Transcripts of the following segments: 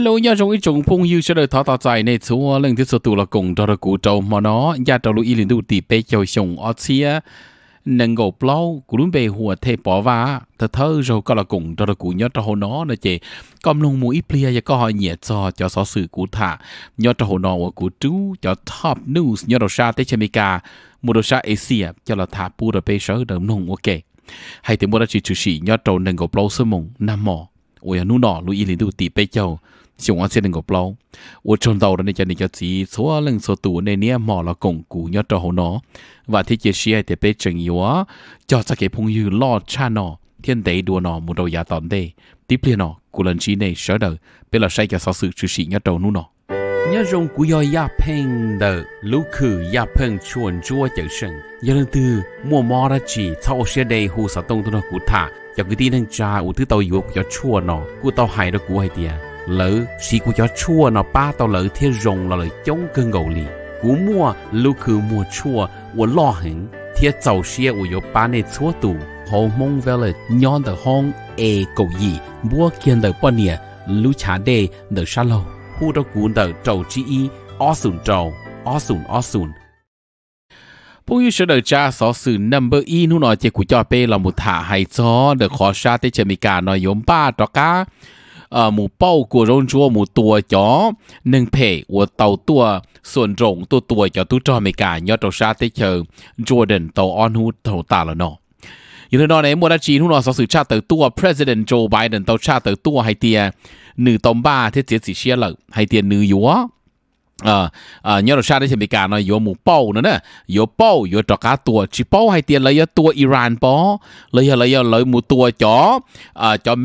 hello nhà trong ít chúng phong yêu sẽ được thọ tạo giải này chúa lần thứ số tụ là cùng đó là cụ trâu mà nó nhà trâu lũ y liền đủ tỷ bê châu sông ở chia nâng gỗ plau cụ luôn bề hùa thề bỏ vá thơ thơ rồi có là cùng đó là cụ nhớ trâu nó là chị còn luôn mũi plia và có hỏi nhẹ cho cho xó sự cụ thả nhớ trâu nó của cụ chú cho top news nhớ đầu xa tây chemica một đầu xa asia cho là thả pu rồi bê sở đầm nung ok hay thì mua ra chỉ chủ sĩ nhớ trâu nâng gỗ plau sớm mùng nam mỏ ôi à nu nọ lũ y liền đủ tỷ bê châu số số sẽ đừng cho lần này nè củng nó và thế giới sẽ để bị chỉnh yếu, cho các cái phong yêu lo cha nó, thiên đế đua nó một đầu giá tòn đây, tiếp liền nó, của lần chi này sở đời, bây là sẽ cho sáu sự chữ sĩ nhớ đầu nu nó. nhớ rong của yo ya peng đờ lúc khử ya peng chuồn chua chở sừng, nhớ lần từ mua mò ra chỉ sau xe đây hồ sa tông tôi nó cụ thả, giờ cái tin thằng cha ủ thứ tàu yếu cho chua nó, cụ tàu hại nó cụ hay tiệt lợ sĩ của cho chua nó ba tao lợ thiên rồng là lời chống cơn gầu lì cú mua lúc cứ mua chua 我落行贴早些我有把你错度好梦为了娘的红诶狗意我见的半年 lúc trả đề nở xa lâu khu đó cú nở trầu chi y o sùn trầu o sùn o sùn bố yêu sửa đời cha xó sự number y nu nói chè của cho p là một hay cho được khó xa tới chè mì cả nói yếm ba đó cá 呃，母包裹容着母多脚，能陪我到多损容多多脚都照没干，要到啥的球，做人到安乎头大了喏。อยู่ที่นอนในมัวจีนุ่นอสสุชาติตัว president Joe Biden ตัวชาติตัวให้เตียหนึ่งตอมบ้าที่เสียสิเชียเลยให้เตียหนึ่งอยู่ ờ ờ nhớ là sao đấy thì bị cả nó yếu mù bao nữa nè yếu bao yếu cá tua chỉ bao hay tiền lấy ờ, tua Iran bao lấy ờ, lấy ờ, lấy mù tua chó ờ chó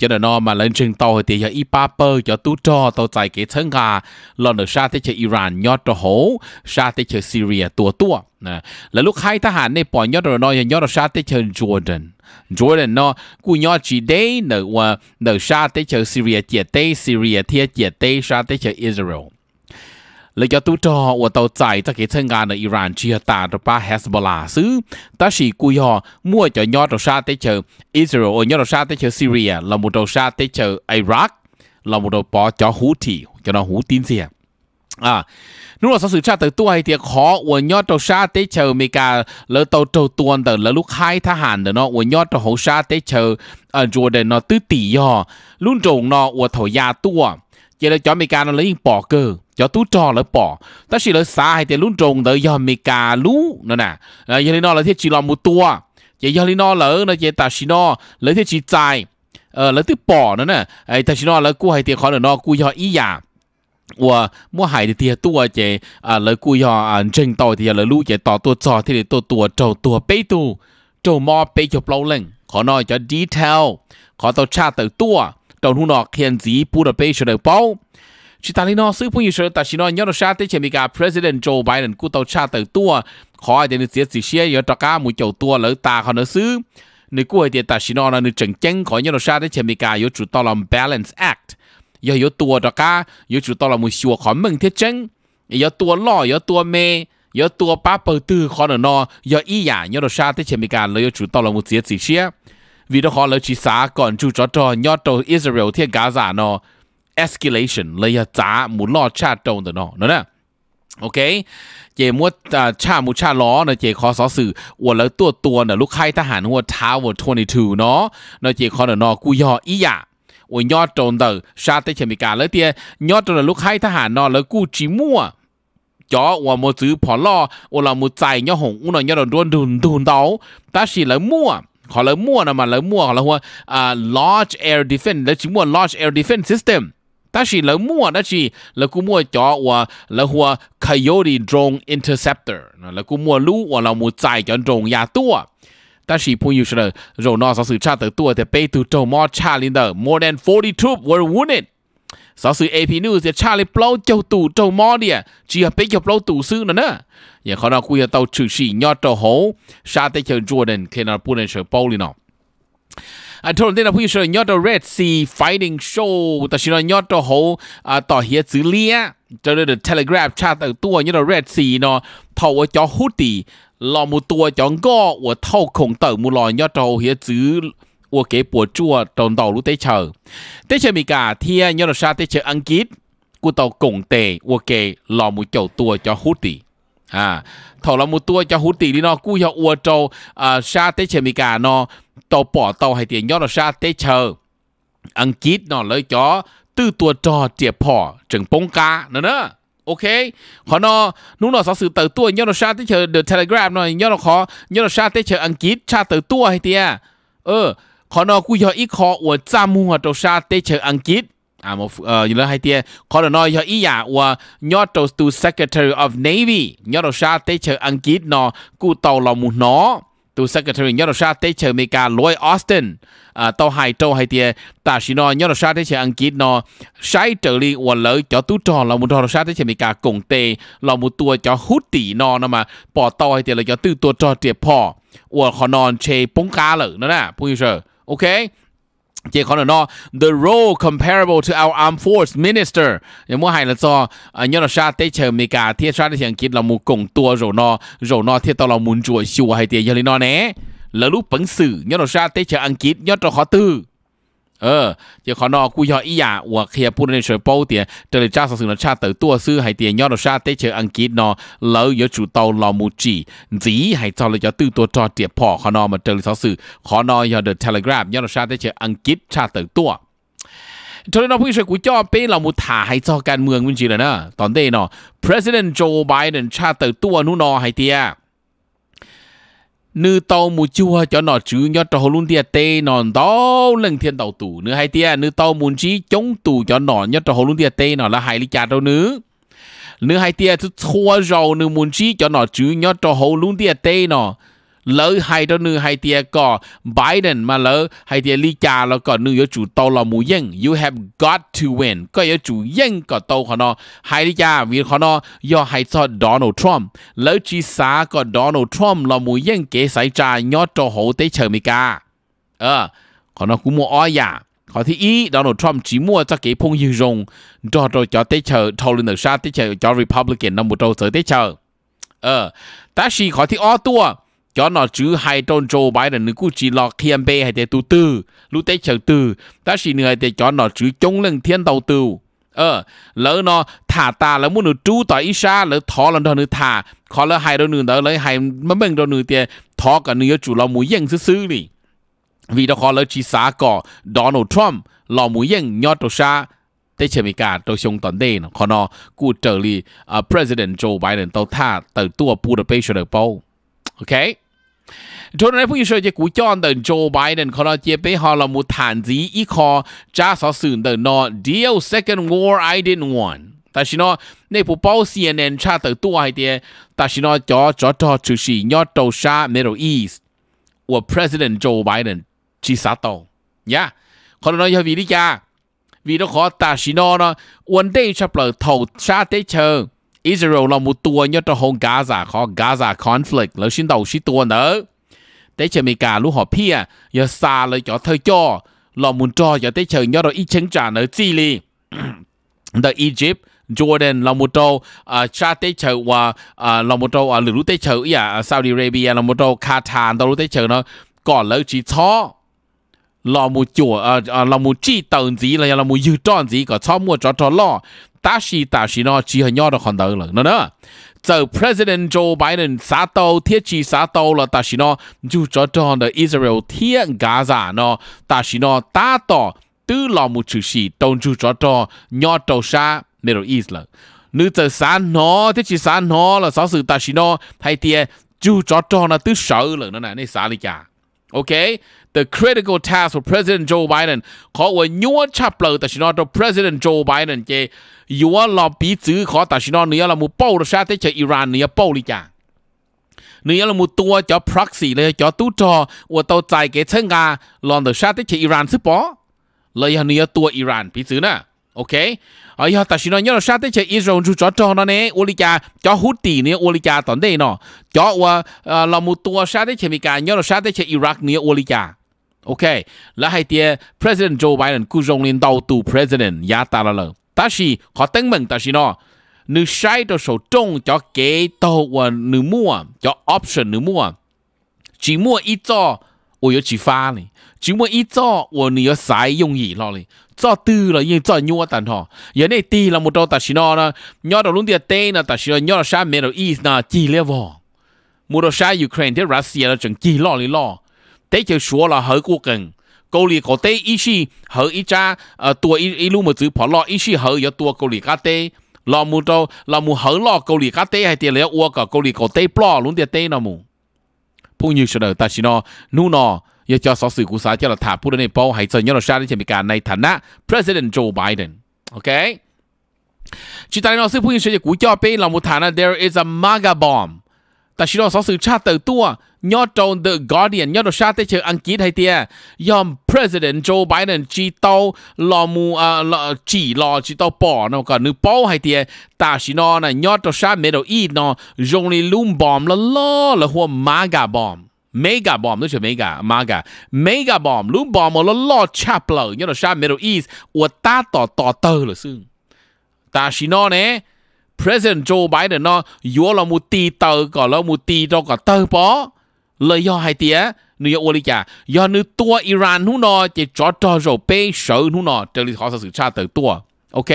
cho nên nó mà lên trên tàu thì giờ ipa bơ cho tu cho tàu chạy cái thân gà lần được sao thế chơi Iran nhớ trọ hố sao chơi Syria tua tua nè là lúc hai ta này bỏ nhớ rồi nó nhớ là sao thế chơi Jordan Jordan nó cú nhớ chỉ đấy nợ nợ sao thế chơi Syria chia tây Syria thia chia tây sao chơi Israel là do tu trò của tàu chạy ta cái thân ngàn ở Iran chia ta rồi ba Hezbollah xứ ta chỉ cùi họ mua cho nhau đầu sa tới chờ Israel ở đầu sa tới chờ Syria là một đầu sa tới chờ Iraq là một đầu bỏ cho Houthi cho nó Houthi tin à nếu là sau sự tra tới tuổi thì khó của nhau đầu sa tới chờ Mỹ cả lỡ tàu trầu tuần tờ lỡ lúc hai thà hàn tờ nó của nhau đầu hậu sa tới chờ Jordan à, nó tứ tỷ họ luôn nó của thổ gia tua giờ là cho mì cà nó lấy bỏ cơ cho tú trò lấy bỏ ta chỉ lấy xa hay thì luôn trồng tới ờ, giờ mì cà lú nữa nè giờ lên nó là thiết chỉ là một tua giờ giờ lên nó là nó chỉ ta chỉ nó lấy thiết chỉ dài ờ lấy thứ bỏ nữa nè ấy ờ, ta chỉ nó lấy cua hay thì khó nữa nó cua do ý giả và mua hải thì tiền tua chế à ờ, lấy cua do à trình tàu thì lấy lú chế tàu tua trò thì để tua tua trâu tua bê tu trâu mò bê chụp lâu lên khó nói cho detail khó tàu tra từ tua đầu hung nọ hiện dĩ Budapest được bao chỉ ta nó sư phụ yêu ta chỉ nó nhớ nó sát tới chuyện bị cả President Joe Biden cú tàu cha tới tua khó ai đến giết gì xe giờ ta cá mũi chầu tua lỡ ta họ nó sư nếu cú ai ta chỉ nó là nếu chừng chừng khó nhớ nó sát tới chuyện bị cả yếu chủ tao làm Balance Act giờ yếu tua ta cả, yếu chủ tao làm mũi xua khó mừng thiết chừng yếu tua lo yếu tua mê yếu tua ba bờ tư khó nó nó yếu ý giả nhớ nó sát tới chuyện bị cả lỡ yếu chủ tao làm mũi giết gì vì đó họ lỡ chỉ xá c ่ n chú cho c h อ nhớ đ อ u Israel thiên gá g i าเ ó escalation lấy giá muốn lo cha t ต ô n g t น nó น ữ a โอเคเจมวดชาหมูชาล้อนะเจคอสอสื่ออวดแล้วตัวตัวนะลูกไข่ทหารหัวท้าวว22เนาะนะเจคอนะนอกูยออียยาอวยอดโจนเตอร์ชาติเฉมิกาแล้วเตียยอดโจนลูกไข่ทหารนอแล้วกูจีมั่วจออวมือซื้อผอล่อัวเรามดใจยอหงอุนอยอดโดนดุนดุนเตาตาสีแล้วมั่วขาเลยมั่วนะมันเลยมั่วเขาเลยว่า large air defense แล้วชื่อว่า large air defense system แต่ชีเลยมั่วนะชีแล้วกูมั่วจอว่าแล้วหัว coyote drone interceptor แล้วกูมั่วรู้ว่าเราหมูใจจนตรงยาตัวแต่ชีพูดอยู่เฉยๆเราหน้าสสื่อชาติตัวแต่ไปถัวโจมอชาลินเดอร์ more than 40 troops were wounded sau sự AP News thì trả lại bao châu tù châu mò đi à. chỉ là bây giờ bao tù sư nữa nè nhà dạ, khó nào quy tàu trừ sĩ nhọt trò hố sa tây chờ Jordan khi nào buôn sở bao liền nào à là quy sở nhọt trò Red Sea Fighting Show ta chỉ là nhọt trò hố à tỏ hiệp dữ lia cho nên Telegraph trả tờ tua nhọt trò Red Sea nó thầu cho hút tì lò một tua chọn go của khổng tử một lò nhọt trò hiệp dữ 我给博主 trong đầu lúc tới chờ tới chờ mình cả thì nhớ là sao tới chờ ăn kít của tàu cổng tề ok lò một chậu tua cho hút tỷ à lò một tua cho hút tỷ đi nó cú cho ua trâu à sa tới chờ cả nó tàu bỏ tàu hay tiền nhớ là sa tới chờ ăn kít nó lấy cho tư tua trò tiệp bỏ trừng bông cá nữa nữa ok khó nó lúc nó sáu sự tờ tua nhớ là sa tới chờ được telegram rồi nhớ là khó nhớ là sa tới chờ ăn kít sa tờ tua hay tiền à. ờ khó nó cú cho ít khó của cha mua trâu sa tê chờ ăn kít à một ờ như là hai tia khó là nói cho ý giả của nhớ trâu tu secretary of navy nhớ trâu sa tê chờ ăn kít nó cứ tàu là một nó tu secretary nhớ trâu sa tê chờ mỹ cả Lloyd Austin à tàu hai trâu hai tia ta chỉ nói nhớ trâu sa tê chờ ăn kít nó sai trợ lý của lỡ cho tu tròn là một trâu sa tê chờ mỹ cả cùng tê là một tua cho hút tỷ nó nó mà bỏ tàu hai tia là cho tư tua trò triệt phò của khó non chê bóng cá lỡ nữa nè, bây giờ OK, chỉ có nó the role comparable to our armed force minister nhưng mà hay là cho nhớ là sa tế chờ mỹ cả thiết sa để chẳng kịp là một cổng tua rồi nó rồi nó thiết tao là muốn chuỗi siêu hay tiền cho nó nè là lúc bấn xử nhớ là sa tế chờ ăn kịp nhớ cho khó tư เออเะียขอนอกุยออีหยาอวกเคียพูดในเฉยโป้เตียเจริญยจ้าสสุนชาติเตตัวซื้อให้เตียยอดชาติเตเชออังกฤษนอเล้ยอจูเตาลอมูจีสีให้จอเลยะตื้อตัวจอเตียพ่อขอนอมาเจริญสสือขอนอยอเดอะเทเลกราฟยอดชาติเตเชออังกฤษชาติเตตัวทนนอผู้เ่ยกยจ่อเป้ลอามูถ่าให้จอการเมืองมินจีเลยนะตอนเดนอ president Joe Biden ชาติเตตัวนู่นนอห้เตีย nữ tàu mù chua cho nó chứ nhớ trò luôn tia tê nòn đó lần thiên tàu tủ nữa hay tia nữ tàu muốn chí chống tủ cho nó nhớ trò luôn tia tê nó là hai lý cha đâu nữa nữ hai tia thứ thua rồi nữ muốn chí cho nó chứ nhớ trò luôn tia tê nó lỡ hai đó nữ hai Biden mà lỡ hai tia lý cha là có nữ yếu tàu là mù yên you have got to win có yếu chủ yên có tàu khó nó hai lý cha vì khó nó cho Donald Trump lỡ chỉ xá có Donald Trump là mù yên kế xảy trà nhó cho hổ tế chờ mì ờ, mua oi à khó thì ý Donald Trump chỉ mua cho cái phong hiệu dùng cho rồi cho tế chờ thâu lên được Republican nó một trâu tới tế chờ ờ ta chỉ o tua cho nó chứ hai tôn trâu bái là nữ cú chỉ lọ khiêm bê hay để tu tư lúc tế chờ tư ta chỉ người để cho nó chứ chống lên thiên tàu tư ờ lỡ nó thả ta lỡ muốn nữ chú tại ít xa lỡ thọ lần đó nữ thả khó lỡ hai đôi nữ đó lỡ hai mấy mình đôi nữ tiền thọ cả nữ chủ lo mũi dân xứ xứ đi vì đó khó lỡ chỉ xá cỏ Donald Trump lo mũi dân nhọt đầu xa tế chờ mỹ cả tôi xong toàn đây nó khó nó cụ trở lì ờ, President Joe Biden tàu thả tàu tua pu được bây giờ được bao OK cho nên bây giờ chỉ cú cho anh Joe Biden có nói chỉ bây giờ là một thản gì ít deal second war I didn't want 但是呢，内部报 CNN 查得多一点，但是呢，叫叫叫就是要到啥 Middle East，我 President Joe Biden 去杀到呀，可能呢要为你家，为了可但是呢呢，วันได้ฉันเปิดทอดชาติเชิง Israel là một tua nhất trong hồng Gaza khó Gaza conflict là xin đầu xin tua nữa tế chờ mình cả lúc họ pia giờ xa lời cho thời cho là muốn cho giờ tế chờ nhớ đồ ít chứng trả nữa chi li the Egypt Jordan là một trâu à, cha tế chờ và là một trâu à, lửa lũ tế chờ ý à, Saudi Arabia là một trâu Qatar đâu lũ tế chờ nó còn lỡ chỉ cho là một chùa, à à là một chi tầng gì là là một dư tròn gì có cho mua cho cho lo ta sĩ ta sĩ nó chỉ hơi nhỏ được còn đỡ lần nữa nữa giờ President Joe Biden xã tàu thiết chi xã tàu là ta sĩ nó dù cho cho là Israel thiết Gaza no, ta sĩ nó ta to tư là một chữ sĩ đồng chú cho cho nhỏ trâu Sha, Middle East lần nữ giờ xã no thiết chi xã no là sáu sự ta sĩ nó thay tiền chú cho cho là tư sở lần nữa này này xã đi chả Okay, the critical task for President Joe Biden ขอว่ายัวชับเปลือแต่ชินอตัว President Joe Biden เจยัวลอปีซื้อขอแต่ชินอเนื้อละมูเป้ารัสเซียเจอิรานเนื้อเป้าลิจาเนื้อละมูตัวจอ proxy เลยจอตู้จอว่าตัวใจเกเชิงกาลอนเดอร์ชาติเจอิรานซื้อปอเลยเนื้อตัวอิรานปีซื้อน่ะ ok ở ờ, giờ ta xin nói nhớ là sát tới chơi Israel chú chó cho nó nè Olika chó hút tì nè Olika tận đây nọ chó qua ờ, ờ, là một tua sát tới chơi Mỹ nhớ là sát tới chơi Iraq nè Olika ok là hai tia President Joe Biden cú rong lên đầu tù President ya ta là lờ ta chỉ có tính mình ta xin nó nếu sai cho số trung cho kế tàu và nếu mua cho option nếu mua chỉ mua ít cho 我有几发呢？只么一早我你要啥用意了嘞？早 tư là như 早 nhua tần họ, giờ này ti là một đầu ta chỉ nó là nhớ đầu luôn tiệt tê là ta chỉ nhớ đầu sáng miền đầu east là chỉ lẽ vò, một đầu sáng Ukraine thế Russia là chẳng chỉ lo lý lo, tế chỉ số là hở quốc cần, câu lý có tế ý chi hở ý cha, à tua ý ý luôn một chữ bỏ lo ý chi hở giờ tua câu lý cá tế, lo một đầu là một hở lo câu lý cá tế hay tiền lẽ uo cả câu lý có tế bỏ luôn tiệt tê nào mù ผู้ยืนเสนอตาชินอนูนอยาจอสอสื่อกุสาเจรถาผู้ในเป้าไฮเซนยอนชาที่จะมีการในฐานะ President Joe Biden โอเคจิตาลินอซึ่งผู้ยืนเสนอกูจ่อเป็นลำมุฐานะ there is a MAGA bomb ta chỉ đó sáu sự cha tự tua nhớ trong The Guardian nhớ đồ cha tới chơi Anh ký hay tia yom President Joe Biden à, chỉ tàu lò mù à lò chỉ lò chỉ tàu bỏ nó cả nữ bao hay tia ta chỉ nó là nhớ đồ sát mấy đồ ít nó dùng đi lùm bom là lo là hoa mega bom mega bomb, that's chưa mega, mega, mega bomb, loom bomb, or a lot chapler, you know, cha Middle East, or ta to to to, listen. Ta shi no ne, President Joe Biden nó yếu là một tí tờ có là một tí đó có tờ bó lời do hai tía nữ yếu lý cả do nữ tua Iran hú nó chỉ cho cho rồi bê sợ hú nó trở lý họ sẽ xử tra tờ tua ok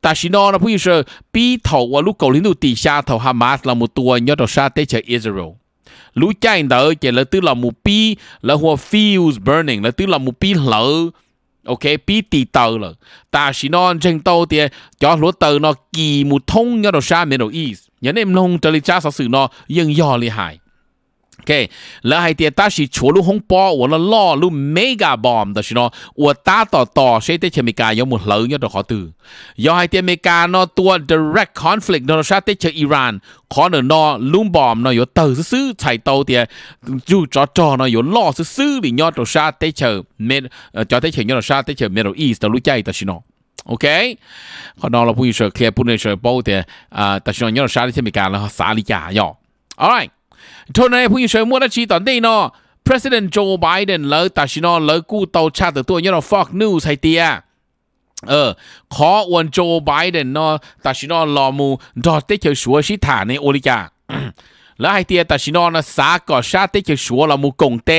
ta chỉ nó là bây giờ bi thầu và lúc cầu lính tụ tì xa thầu Hamas là một tua nhớ đầu xa tế chờ Israel lũ chạy đỡ chỉ là tư là một bi là hoa fields burning là tư là một bi lỡ ok bí tì tờ là ta chỉ nó chân tàu thì cho lúa tờ nó kỳ một thông nhau đồ xa miền đầu east nhớ em nông trở lại cha sở nó dân dò lì hại OK，然后的，但是除了红包，我了老路 mega bomb 的是呢，我打到到谁的前面干有么老有的好多，要还的没干呢，多 direct conflict 呢，啥的去 Iran，可能呢 loom bomb 呢有豆是丝菜豆的，就找找呢有老是丝里呢，就啥的去 mid，呃，叫的去呢啥的去 Middle East 的路家的是呢。OK，可能了不一说，可以不能说包的啊，但是呢，你要啥的前面干了啥里家要，All Alright. Tone 朋友学莫得起短地呢。President Joe Biden លើតាស៊ីណូលើគូតោឆាតទទួលញ៉ោ Fox News ហើយទីអាเออขอวันโจไบเดนเนาะตัชินอลอมูดอเตเขียวชัวชิฐานในโอริกาแล้วไอเตียตัชินอนะสาก่อชาเตเขียวชัวลอมูกงเต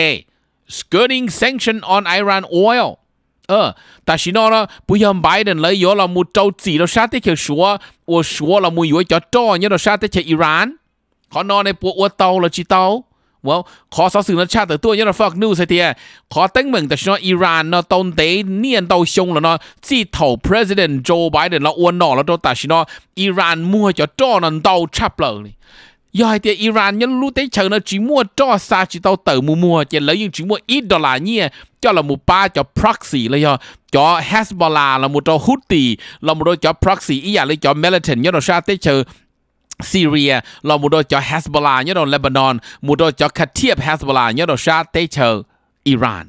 skirting sanction on Iran oil เออตัชินอนะปุยมไบเดนเลยยอลอมูเจ้าจีเราชาเตเขียวชัวโอชัวลอมูอยู่จอจอเนี่ยเราชาเตเขียวอิหร่าน khó nó này bộ ua tàu là chỉ tàu well ขอสอสื่อนะชาติตัวยันฟักนู่นสิเตียขอตั้งเมืองแต่ชนอิหร่านเนาะตอนเตเนียนเตาชงแล้วเนาะจีเถ่า president Joe Biden เราอ้วนหนอแล้วตัวแต่ชนอิหร่านมัวจะจ้อนันเตาชับเลยนี่ยายเตียอิหร่านยังรู้เตเชิงนะจีมัวจ้อซาจีเตาเติมัวมัวเจนแล้วยังจีมัวอีดอลลาร์เนี่ยจ้าละมูป้าจ้า proxy เลยจ้าจ้า Hezbollah ละมูจ้าฮุตีละมูจ้า proxy อีอย่างเลยจ้า militant ยันเราชาติเตเชิงซีเรียเรามุดจอฮัสบลาเนี่ยเราเลบานอนมุดจอคัดเทียบฮัสบลาเนี่ยเราชาติเชอร์อิหร่าน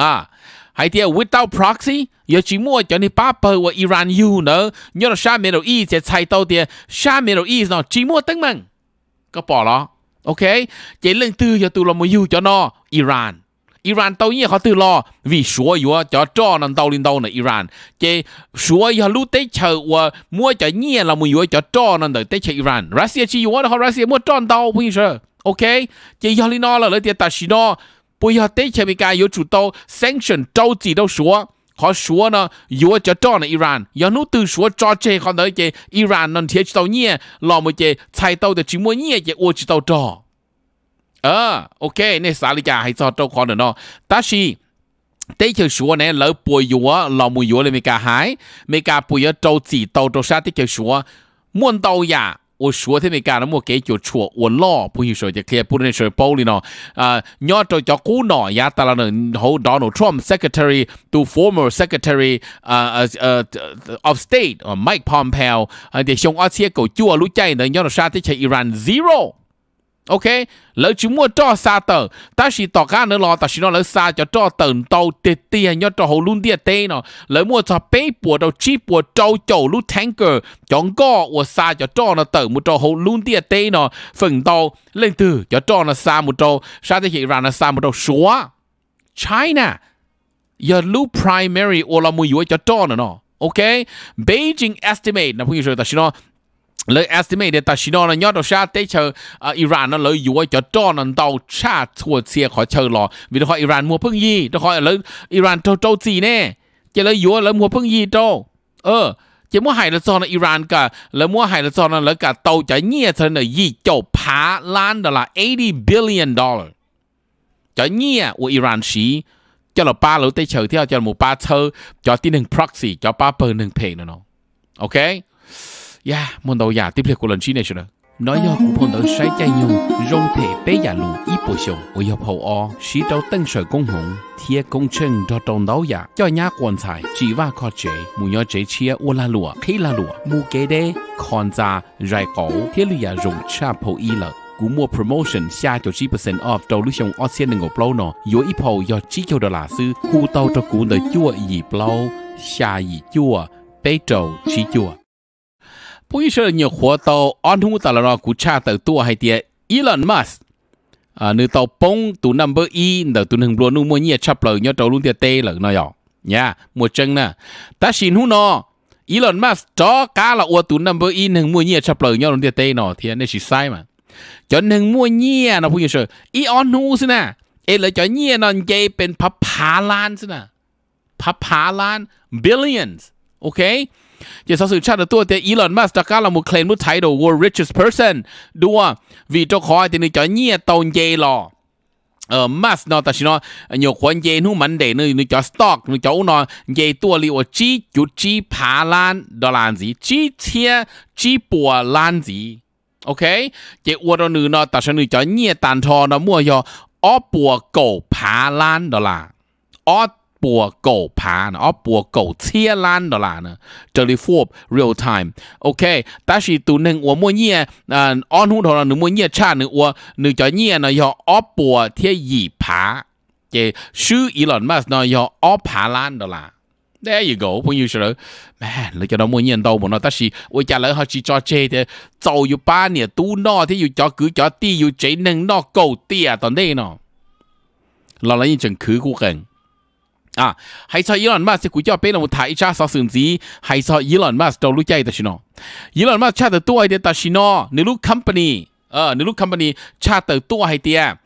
อ่าไฮเทีย without proxy 有只么叫你爸爸我伊朗 you 呢？你要下面有意思才到的，下面有意思呢，只么等们，个 bỏ 咯，OK？这人都要到了没有叫呢？伊朗。Iran tàu nhiên họ tự lo vì số yếu cho cho nên tàu lên tàu này Iran chế số yếu lúc tới chờ và mua cho nhiên là mua yếu cho cho nên tới tới chờ Iran Russia chỉ yếu đó họ Russia mua cho tàu bây giờ ok chế yếu lên nó là lấy tiền ta xin nó bây giờ tới chờ bị cái yếu chủ tàu sanction trâu gì đâu số họ số nó yếu cho cho này Iran yếu lúc từ số cho chế họ tới chế Iran nên thiết tàu nhiên là một chế chạy tàu để chỉ mua nhiên chế ô chỉ tàu cho ờ ok nè xả lý chả hay cho trâu khó nữa nó ta chỉ đây kiểu này lỡ bùi yếu lỡ mùi yếu là mấy cái hai mấy cái bùi yếu trâu chỉ trâu dạ, ờ, trâu sát đây kiểu số muốn đâu ya 我说他们干了么给就错，我老不会说就开不能说暴力呢。啊，你要找叫古脑呀，当然能后 Donald Trump Secretary to former Secretary 啊呃呃 ờ, ờ, of State Mike Pompeo 啊，得像阿些狗叫路在呢，要到啥的去 Iran zero。ok lỡ chúng mua cho xa tờ ta chỉ tỏ cá nữa lo ta chỉ nó lỡ xa cho cho tần tàu tê tê cho hồ luôn tê tê nó lỡ mua cho bê bùa đầu chi bùa trâu chầu lũ tanker chọn co của xa cho cho nó tờ một trâu hồ luôn tê tê nó phần tàu lên từ cho cho nó xa một trâu xa thì hiện ra nó xa một trâu xóa China giờ lú primary ô là mua yếu cho cho nó ok Beijing estimate là phong yêu ta chỉ nó เลย estimate เดตชินอนยอดชาเตเชออิร่านนั่นเลยอยู่ว่าจะจ้อนันเตาชาทัวเซียขอเชิญรอวิธีคออิรานมัวเพิ่งยี่ตะคอยเลยอิรานโจโจจีแน่จะเลยอยู่ว่าเลยมัวเพิ่งยี่โจเออ จะมัวหายละซอนอิรานกับแล้วมัวหายละซอนนั่นแล้วกบเตาจะเงียเธอเนี่ยยี่เจ้าผาล้านดอลลาร์80 billion dollar จะเงี่ยอวอิรานชีจะเราป้าเราเตเชอที่เราจะหมูป้าเชอจะที่หนึ่ง proxy จะป้าเปิดหนึ่งเพลงนะเนาะโอเค呀，梦到呀，tiếp dạ, theo của lần chi này rồi. Nói do cũng phong tới sái chay nhung, rong thể bé giả dạ lù ít bổ sung, ở hiệp hậu o, sĩ trâu tân sở công hùng, thiê công chân cho trông đấu cho nhá quan tài, chỉ và khó chế, mù nhó chế chia ô la lùa, khí la lùa, mù kế đê, con cổ, thiê lùi giả dùng cha phổ y lợi cú mua promotion xa cho chi off đầu lúc xong ocean ngộ plau nọ yếu ít hậu do chỉ cho đô la sư khu tàu cho cú đời chua gì plau xa gì chua bê trầu chỉ chua 不一些热活到安通达了那股差得多还跌，Elon Musk 啊，你到崩到 number 一，那到能不能么热差不了，要到弄点低了那样，呀，莫争呢，但是呢呢。Elon Musk จ้อกาละอวตุนนัมเบอร์อีหนึ่งมวยเนี่ยชับเลยย้อนเดียเตนอเทียนนี่ชิไซมาจนหนึ่งมวยเนี่ยนะผู้ยิ่งเชออีออนนูสินะเอเลยจอนเนี่ยนอนเจเป็นพับผาล้านสินะพับผาล้าน billions โอเค Giờ sau sự chắc được tua thì Elon Musk đã cả là một claim một title world richest person. Đua vì cho khỏi thì nó cho nhiều tàu dây lò. Ờ, Musk nó ta chỉ nó nhiều quan dây nó mạnh để nó nó cho stock nó cho nó dây tua liệu chỉ chủ chỉ phá lan đó là gì chỉ chia chỉ bùa lan gì. OK, chỉ uo đó nữa nó ta sẽ nó cho nhiều tàn thò nó mua cho ó cổ phá lan đó là ó bùa cổ phá nó bùa cổ chia lan đó là nó trở đi real time ok ta chỉ tụ nên của mua nhẹ à on hút đó là mua nhẹ cha nữa của nữa cho nhẹ nó do ó bùa thiết gì phá cái sư Elon Musk nó do ó phá lan đó là There you go，朋友说，man，你叫他每年都不那，但是我家人还是做这的，早有八年都那，他又叫狗叫地，又只能那狗地啊，到那呢，老人一整苦苦很。啊，还说伊朗马斯股价被人们抬一下少甚至，还说伊朗马斯走路价的是喏，伊朗马斯差的多一点，但是喏，你路 company，呃，你路 company 差的多一点，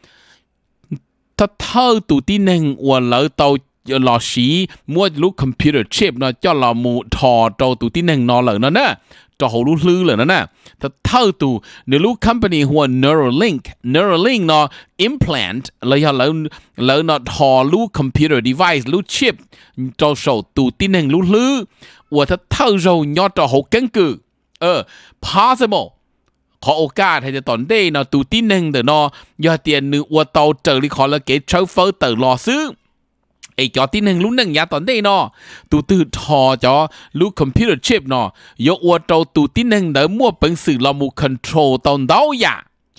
他偷渡的能我老到老师摸路 computer chip 呢，叫老母淘到渡的能拿了呢呢。cho hồ lú lư là nó nè ta thâu tù nếu lú company hùa Neuralink Neuralink nó implant là giờ lỡ nó hồ lú computer device lú chip cho sổ tù tin hình lú lư và ta thâu rồi nhỏ hồ căn cứ possible có ô ca thì tổn đề nó tù tin hình để nó giờ tiền nữ và tàu trở đi là cái trâu phơ lò xứ ไอจอที่หนึ่งลุ้นหนึ่งยาตอนได้นอตูตือทอจอลูกคอมพิวเตอร์ชิปนอยกอวดเตาตูที่หนึ่งเดิมั่วเป็นสื่อลอมูคอนโทรลตอนเดาอย่า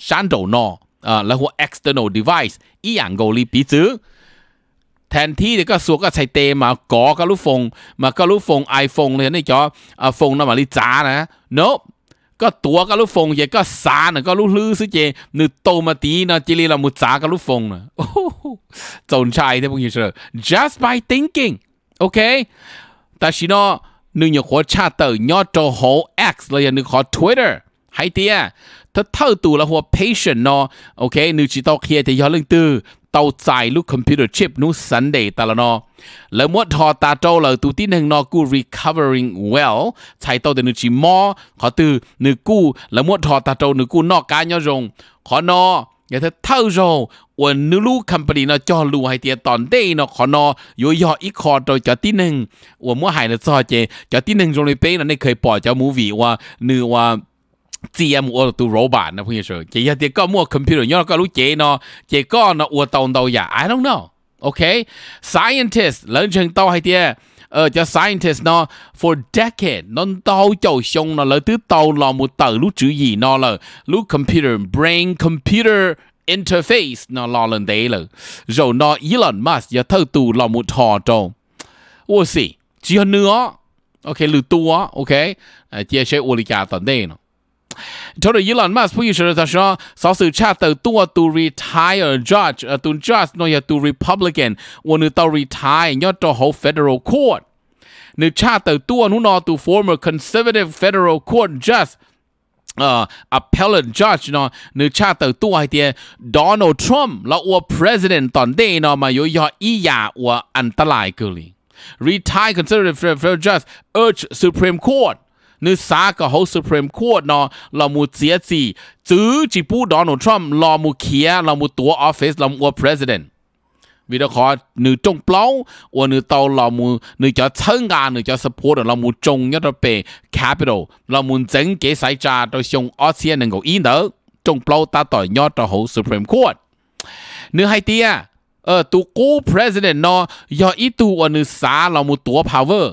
ชันโดนอเอ่อแล้วหัว external device อีอย่างโกลีปีซื้อแทนที่เดี๋ยวก็สัวก็ใช้เตมาก่อก็รู้ฟง มาก็รู้ฟงไอฟงเลยนี่จออ่ฟงน้่มมาลิจ้านะ nope ก็ตัวก็รู้ฟงเยก็สานะก็รู้ลื้อซิเจนึโตมาตีนะจิลีเรามุจาก็รู้ฟงนะโอ้จนชายที่พวกนี้เชอ just by thinking โอเคแต่ชิโนนึงอยากขอชาเตอร์ยอดโจโห X เลยอยากนึกขอ Twitter ให้เตี้ยถ้าเท่าตัวละหัว patient เนาะโอเคนึกจิตตอกเฮียจะย้อนเรื่องตื้อเต่าใจลูกคอมพิวเตอร์ชิปนู้สันเดย์ตะละเนาะแล้วมดทอตาโจ้เล่าตัวที่หนึ่งเนาะกู recovering well ใช้เต่าแต่หนึกจิมอ ขอตื้อหนึกกู้แล้วมดทอตาโจ้นึกกู้นอกการย้อนรง ขอเนาะอย่าเธอเท่าโจวันนู้ลูกคัมปานีนอจอรูไฮเตียตอนเดย์นอขอนอยอยออีคอร์โดยจอที่หนึ่งวันเมื่อหายเนาะซอเจจอที่หนึ่งจงเลยเป้นั้นได้เคยปล่อยจอมูวีว่าเนื้อว่า chỉ em mua tu robot nó bây giờ chỉ giờ có mua computer nhớ có lúc chế nó chỉ có nó tàu tàu giả I don't know okay scientist lớn chừng tàu hay tiệt ờ cho scientist nó for decade nó tàu chầu xong nó lỡ thứ tàu là một tờ lúc chữ gì nó là lúc computer brain computer interface nó lo lên đấy là rồi nó Elon Musk giờ thâu tù là một thò trâu ua xì chỉ hơn nữa ok lừa tua ok chia sẻ ua lý cả đây nó Total Elon Musk 不一时他说，少数 chat 多 to retire judge，呃，to judge 那也 à, to Republican，我呢到 retire 要到好 federal court，呢 chat 多努那 to former conservative federal court judge。uh, à, appellate judge เนาะนึกชาติตัวไอเดียโดนัลด์ทรัมป์แล้วว่า president ตอนเดเนาะมาอยู่ยออียาว่าอันตรายเกลี retire conservative federal judge urge supreme court nếu xã cả hậu Supreme Court nó là một chế gì chứ chỉ bù Donald Trump là một kia là một tổ office là một president vì đó nữ trong plau và nữ tàu là mu nữ cho thân gà nữ cho support là mu trong nhất là về capital là mu chính kế sai trà đó xong ASEAN năng 够 yên đỡ trong plau ta tỏi nhỏ cho hậu Supreme Court nữ hai tia ờ cố president nó do ít tụ và nữ xã là mu tổ power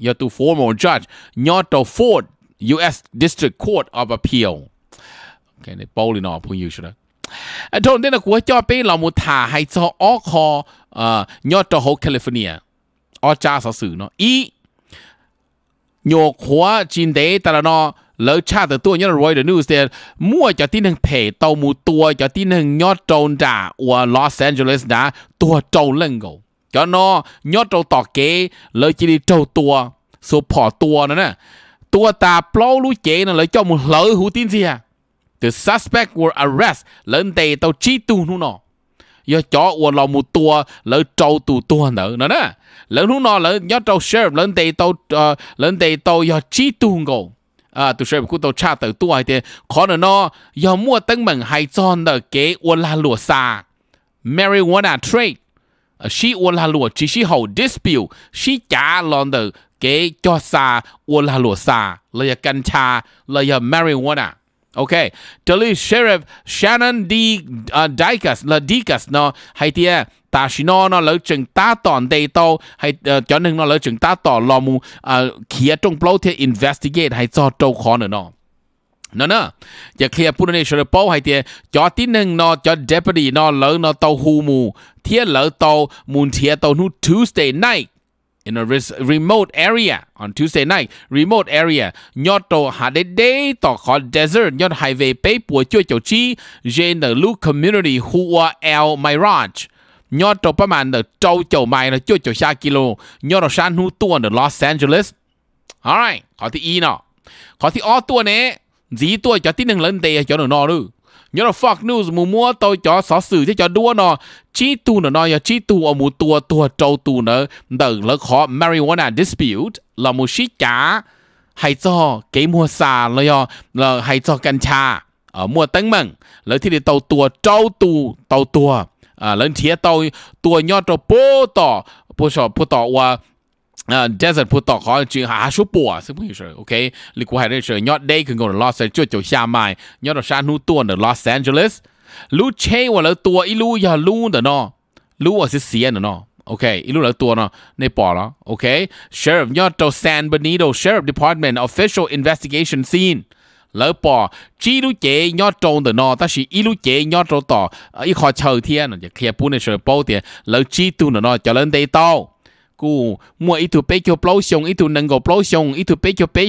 year-two f o r m อ r judge n o t a Ford, U.S. District Court of Appeal. Okay, they bowl in all p u ช usually. ทนได้นะกูว่าจอเป็นเรามุทาให้จอออคอยอดจอโฮแคลิฟอร์เนียออจ้าสสื่อเนาะอีโยกหัวจีนเดแต่ละเนาะแล้วชาติตัวยอดรวยเดอะนิวส์เดียมั่วจากที่หนึ่งเพจเตามูตัวจากที่หนึ่งยอดโจนด่าอัวลอสแอนเจลิสนะตัวโจนเล่งกู cho nó nhót trâu tỏ kế lời chỉ đi trâu tua số phỏ tua nữa nè tua ta plau lũ chế nó lời cho một lỡ hữu tin gì à the suspect were arrest, lần tề tao chi tu nu nó do chó ua lò một tua trâu tù tua nữa nữa nè lỡ nu nó lỡ nhót trâu sheriff lần tề tao ờ, lần tề tao do chi tu ngầu à tụi sheriff của tao cha tao tua hay thế nữa nó do mua tăng bằng hai tròn đờ kế ua la lụa xa marijuana trade she ờ, ua la lua chỉ she hầu dispute she trả lon từ cái cho sa ua la lua xa là ya can cha là ya marijuana okay. trở sheriff Shannon D uh, Dicas là Dicas nó hay tia à, ta chỉ nó nó lỡ chừng ta tòn đầy tàu hay ờ, cho nên nó lỡ chừng ta tòn lo mu uh, kia trong blow investigate hay cho trâu khó nữa nó nó nó giờ khi phụ nữ sửa bố hay tiền cho tí nâng nó cho deputy nó lỡ nó tàu tàu muốn thiết tàu nu Tuesday night in a remote area on Tuesday night remote area nhọt tổ hà đế đế tổ desert nhọt hải về bế bùa chi dê nở community hua el mirage nhọt tổ bà màn nở trâu chầu mày nở xa kilo nhọt tổ sàn tuần Los Angeles alright khó thì y e nọ khó thì o tuần ấy dí tôi cho tin nâng lên đề cho nó nọ nữa nhớ là Fox News mù mua tôi cho xó xử chứ cho đua nó chi tu nó nói chi tu ở mù tua tua trâu tu nó đừng lỡ khó marijuana dispute là mù xí chả hay cho cái mua xà là là hay cho canh cha ở mua tấn mừng lỡ thì để tàu tua trâu tu tàu tua à lỡ thiệt tàu tua nhớ trâu bố tỏ bố sọ bố tỏ và 呃，desert 不到好就还说不啊，是不回事？OK，你过海的是，not day 跟我的 Los 就就下麦，要到山路多的 Los Angeles，路车我了多一路要路的呢，路我是西安的呢。OK，一路了ตัวเนาะในปอแล้ว OK Sheriff ยอดตัว San Benito Sheriff Department Official Investigation Scene แล้วปอจีลูเจยอดตรงเดนอแต่สิอีลูเจยอดตรงต่ออีขอเชิญเทียนอย่าเคลียร์ปูในเชิญโป้เตียแล้วจีตูนเนาะจะเล่นเดย์เต้า cú mua ít tu bé cho bao xong ít tu nâng gò bao xong ít tu bé cho bé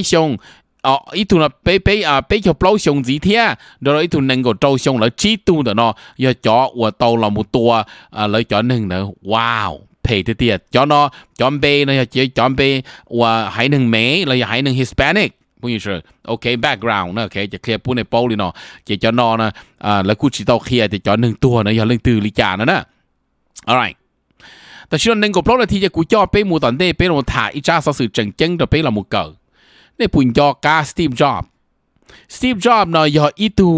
ờ, là bé bé à bé cho bao xong gì thế à? đó là ít tu nâng trâu xong là chỉ tu đó nó giờ chó của tàu là một tua à lấy chó nâng nữa wow thì thì thì cho nó cho bé nó chỉ cho bé và hãy nâng mẹ là hãy nâng Hispanic 不认识，OK background นะโอเคจะเคลียร์ปุ่นในโป๊ลีเนาะจะจะนอนะอ่าแล้วกูชิโตเคลียร์จะจอหนึ่งตัวนะอย่าเรื่องตื่นลิจานะนะ alright แต่ชิลนึงก็เพราะเลยที่จะกูจ่อไปมูตอนเด้ไปลงถ่ายอีจ้าสสื่อจังจังจะไปลงมูเกิดในปุ่นยอกาสตีฟจ็อบสตีฟจ็อบเนาะยออีตู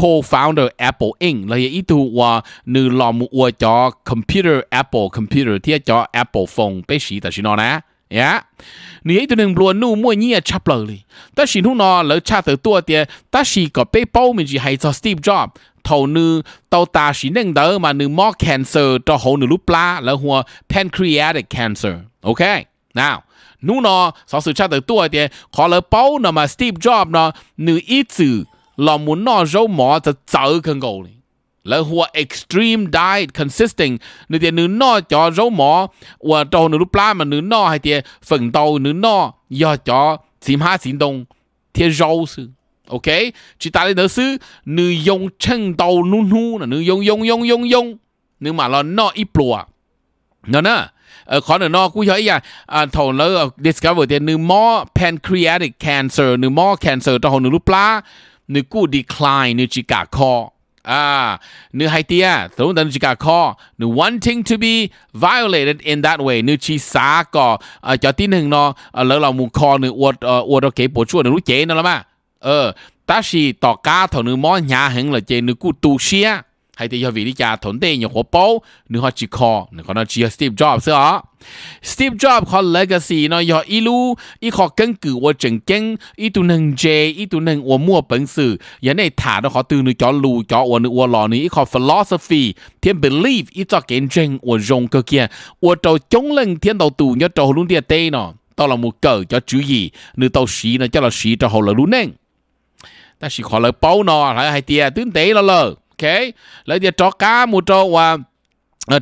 co-founder Apple Inc. แล้วยออีตูว่านือลอมอวจอคอมพิวเตอร์ Apple คอมพิวเตอร์ที่จอ Apple Phone ไปสีแต่ชิโนนะ呀，你一定乱弄么你也吃不了哩。但是侬呢，老吃得多点，但是个被报名就还做 Steve Job，头呢到大是领导嘛，你 more cancer 到后你路不啦，然后 pancreatic cancer，OK，now。นู่นอสอสุชาติตัวเดียขอเลยเป้านะมาสตีฟจ็อบนะหนูอีจือลอมุนนอเจ้าหมอจะเจอกันกูเลย là hùa extreme diet consisting nửa tiền nửa no cho rau mỏ và trâu nửa pla mà nửa no hay tiền phần tàu nửa no do cho xím ha xím đông thiên rau sư ok chỉ ta lên nữa sư nửa dùng chân tàu nu nu là nửa dùng dùng dùng dùng dùng nửa mà lo no ít plua nó nè ở ờ, khó nửa no cũng thấy à. à thầu lỡ ờ, discover tiền nửa mỏ pancreatic cancer nửa mỏ cancer trâu nửa pla nửa cú decline nửa chỉ cả Ah, nu hai tia, thấu tận chỉ cả kho, nu wanting to be violated in that way, nu chỉ xả cò, cho tin hưng nó, lỡ lòng mù kho nu uột uột đó kế bộ chua nu chế nó lắm à, ờ, ta chỉ tỏ cá thằng nu mó nhà hưng là chế nu cú tu xia hay thì vì đi cha thốn tê nhiều hộp bao nữa họ chỉ khó nữa còn nó chỉ Steve Jobs nữa Steve Jobs họ legacy nó họ lưu ý khó căn cứ của chân kinh ý tu nâng chế ý tu nâng của mua bản sự giờ này thả nó khó từ nữa cho lù cho của nữa của lò nữa ý khó philosophy thiên belief ý cho kiến chân của dùng cơ kia của trâu chống lên thiên đầu tù nhớ trâu luôn địa tê nó tao là một cờ cho chữ gì nữa tao sĩ nó cho là sĩ cho họ là luôn nên ta chỉ khó là bao nó hay hai tia tuyến tế nó lờ ok lấy giờ cho cá mua cho và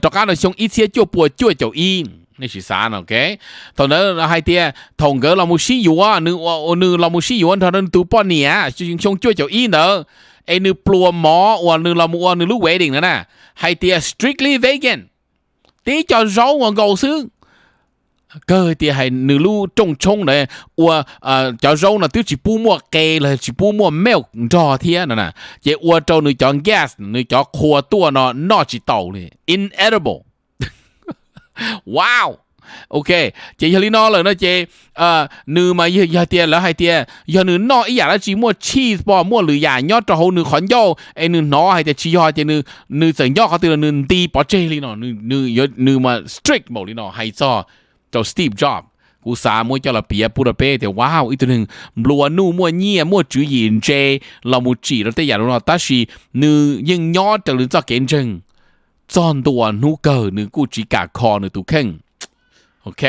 cho cá là xong ít xe cho bùa chua chậu in nên chỉ xa ok thằng đó là hai tia thằng gỡ là một xí dụ á nữ nữ là một xí dụ anh thằng nên tụ bao nè xong chua chậu in nữa ai nữ plua mỏ và nữ là một nữ lúc wedding nữa nè hai tia strictly vegan tí cho rau ngon gầu xương cơ thì hay nữ lu trông trông này ua à, cháu râu là tiêu chỉ bu mua kê là chỉ bu mua milk cho thế nè nè chỉ ua cho nữ cháu gas nữ cháu khua tua nó nó chỉ tàu này inedible wow ok chị hali no là nó chị ờ à, nữ mà giờ giờ tiền là hai tiền giờ nữ no ý là chỉ mua cheese bò mua lửa giả nhót cho hậu nữ khón vô ấy nữ nó hay tiền chỉ do tiền nữ nữ sẵn do có từ là nữ ti bỏ chê li nó nữ nữ nữ mà strict mẫu li nó hay cho เจ้าสตีฟจ็อบกูสามวยเจ้าละเปียปูระเป้แต่ว้าวอีตัวหนึ่งลัวนู่มัวเงี่ยมัวจื้อยินเจเรามูจีเราแต่อย่าเราตาชีนื้อยังยอดจะหรือจะเก่งจังจอนตัวนู่เกิดนื้อกูจีกาคอนื้อตัวเข่งโอเค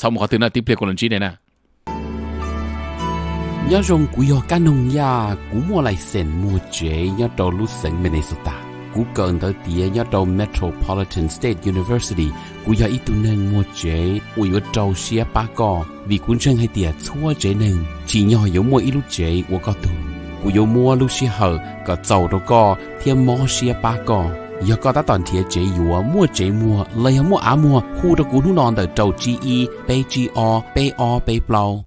ชาวมขอตื่นนะที่เปลี่ยนคนละชีเนี่ยนะยารงกุยอกันนงยากูมัวลายเซนมัวเจยาดอลุเซงเมเนสตา cú cần tới tía nhá đầu Metropolitan State University cú giờ ít tu nên mua chế ui ở trâu xia ba cò vì cuốn chân hay tía chua chế nên chỉ nhỏ yếu mua ít lúc chế của có tù cú yếu mua lúc xia hở có dầu đâu cò thiên mò xia ba cò giờ có ta toàn thiệt chế yếu mua chế mua lấy mua á mua khu đó cú nu non đời trâu chi y bê chi o bê o bê blau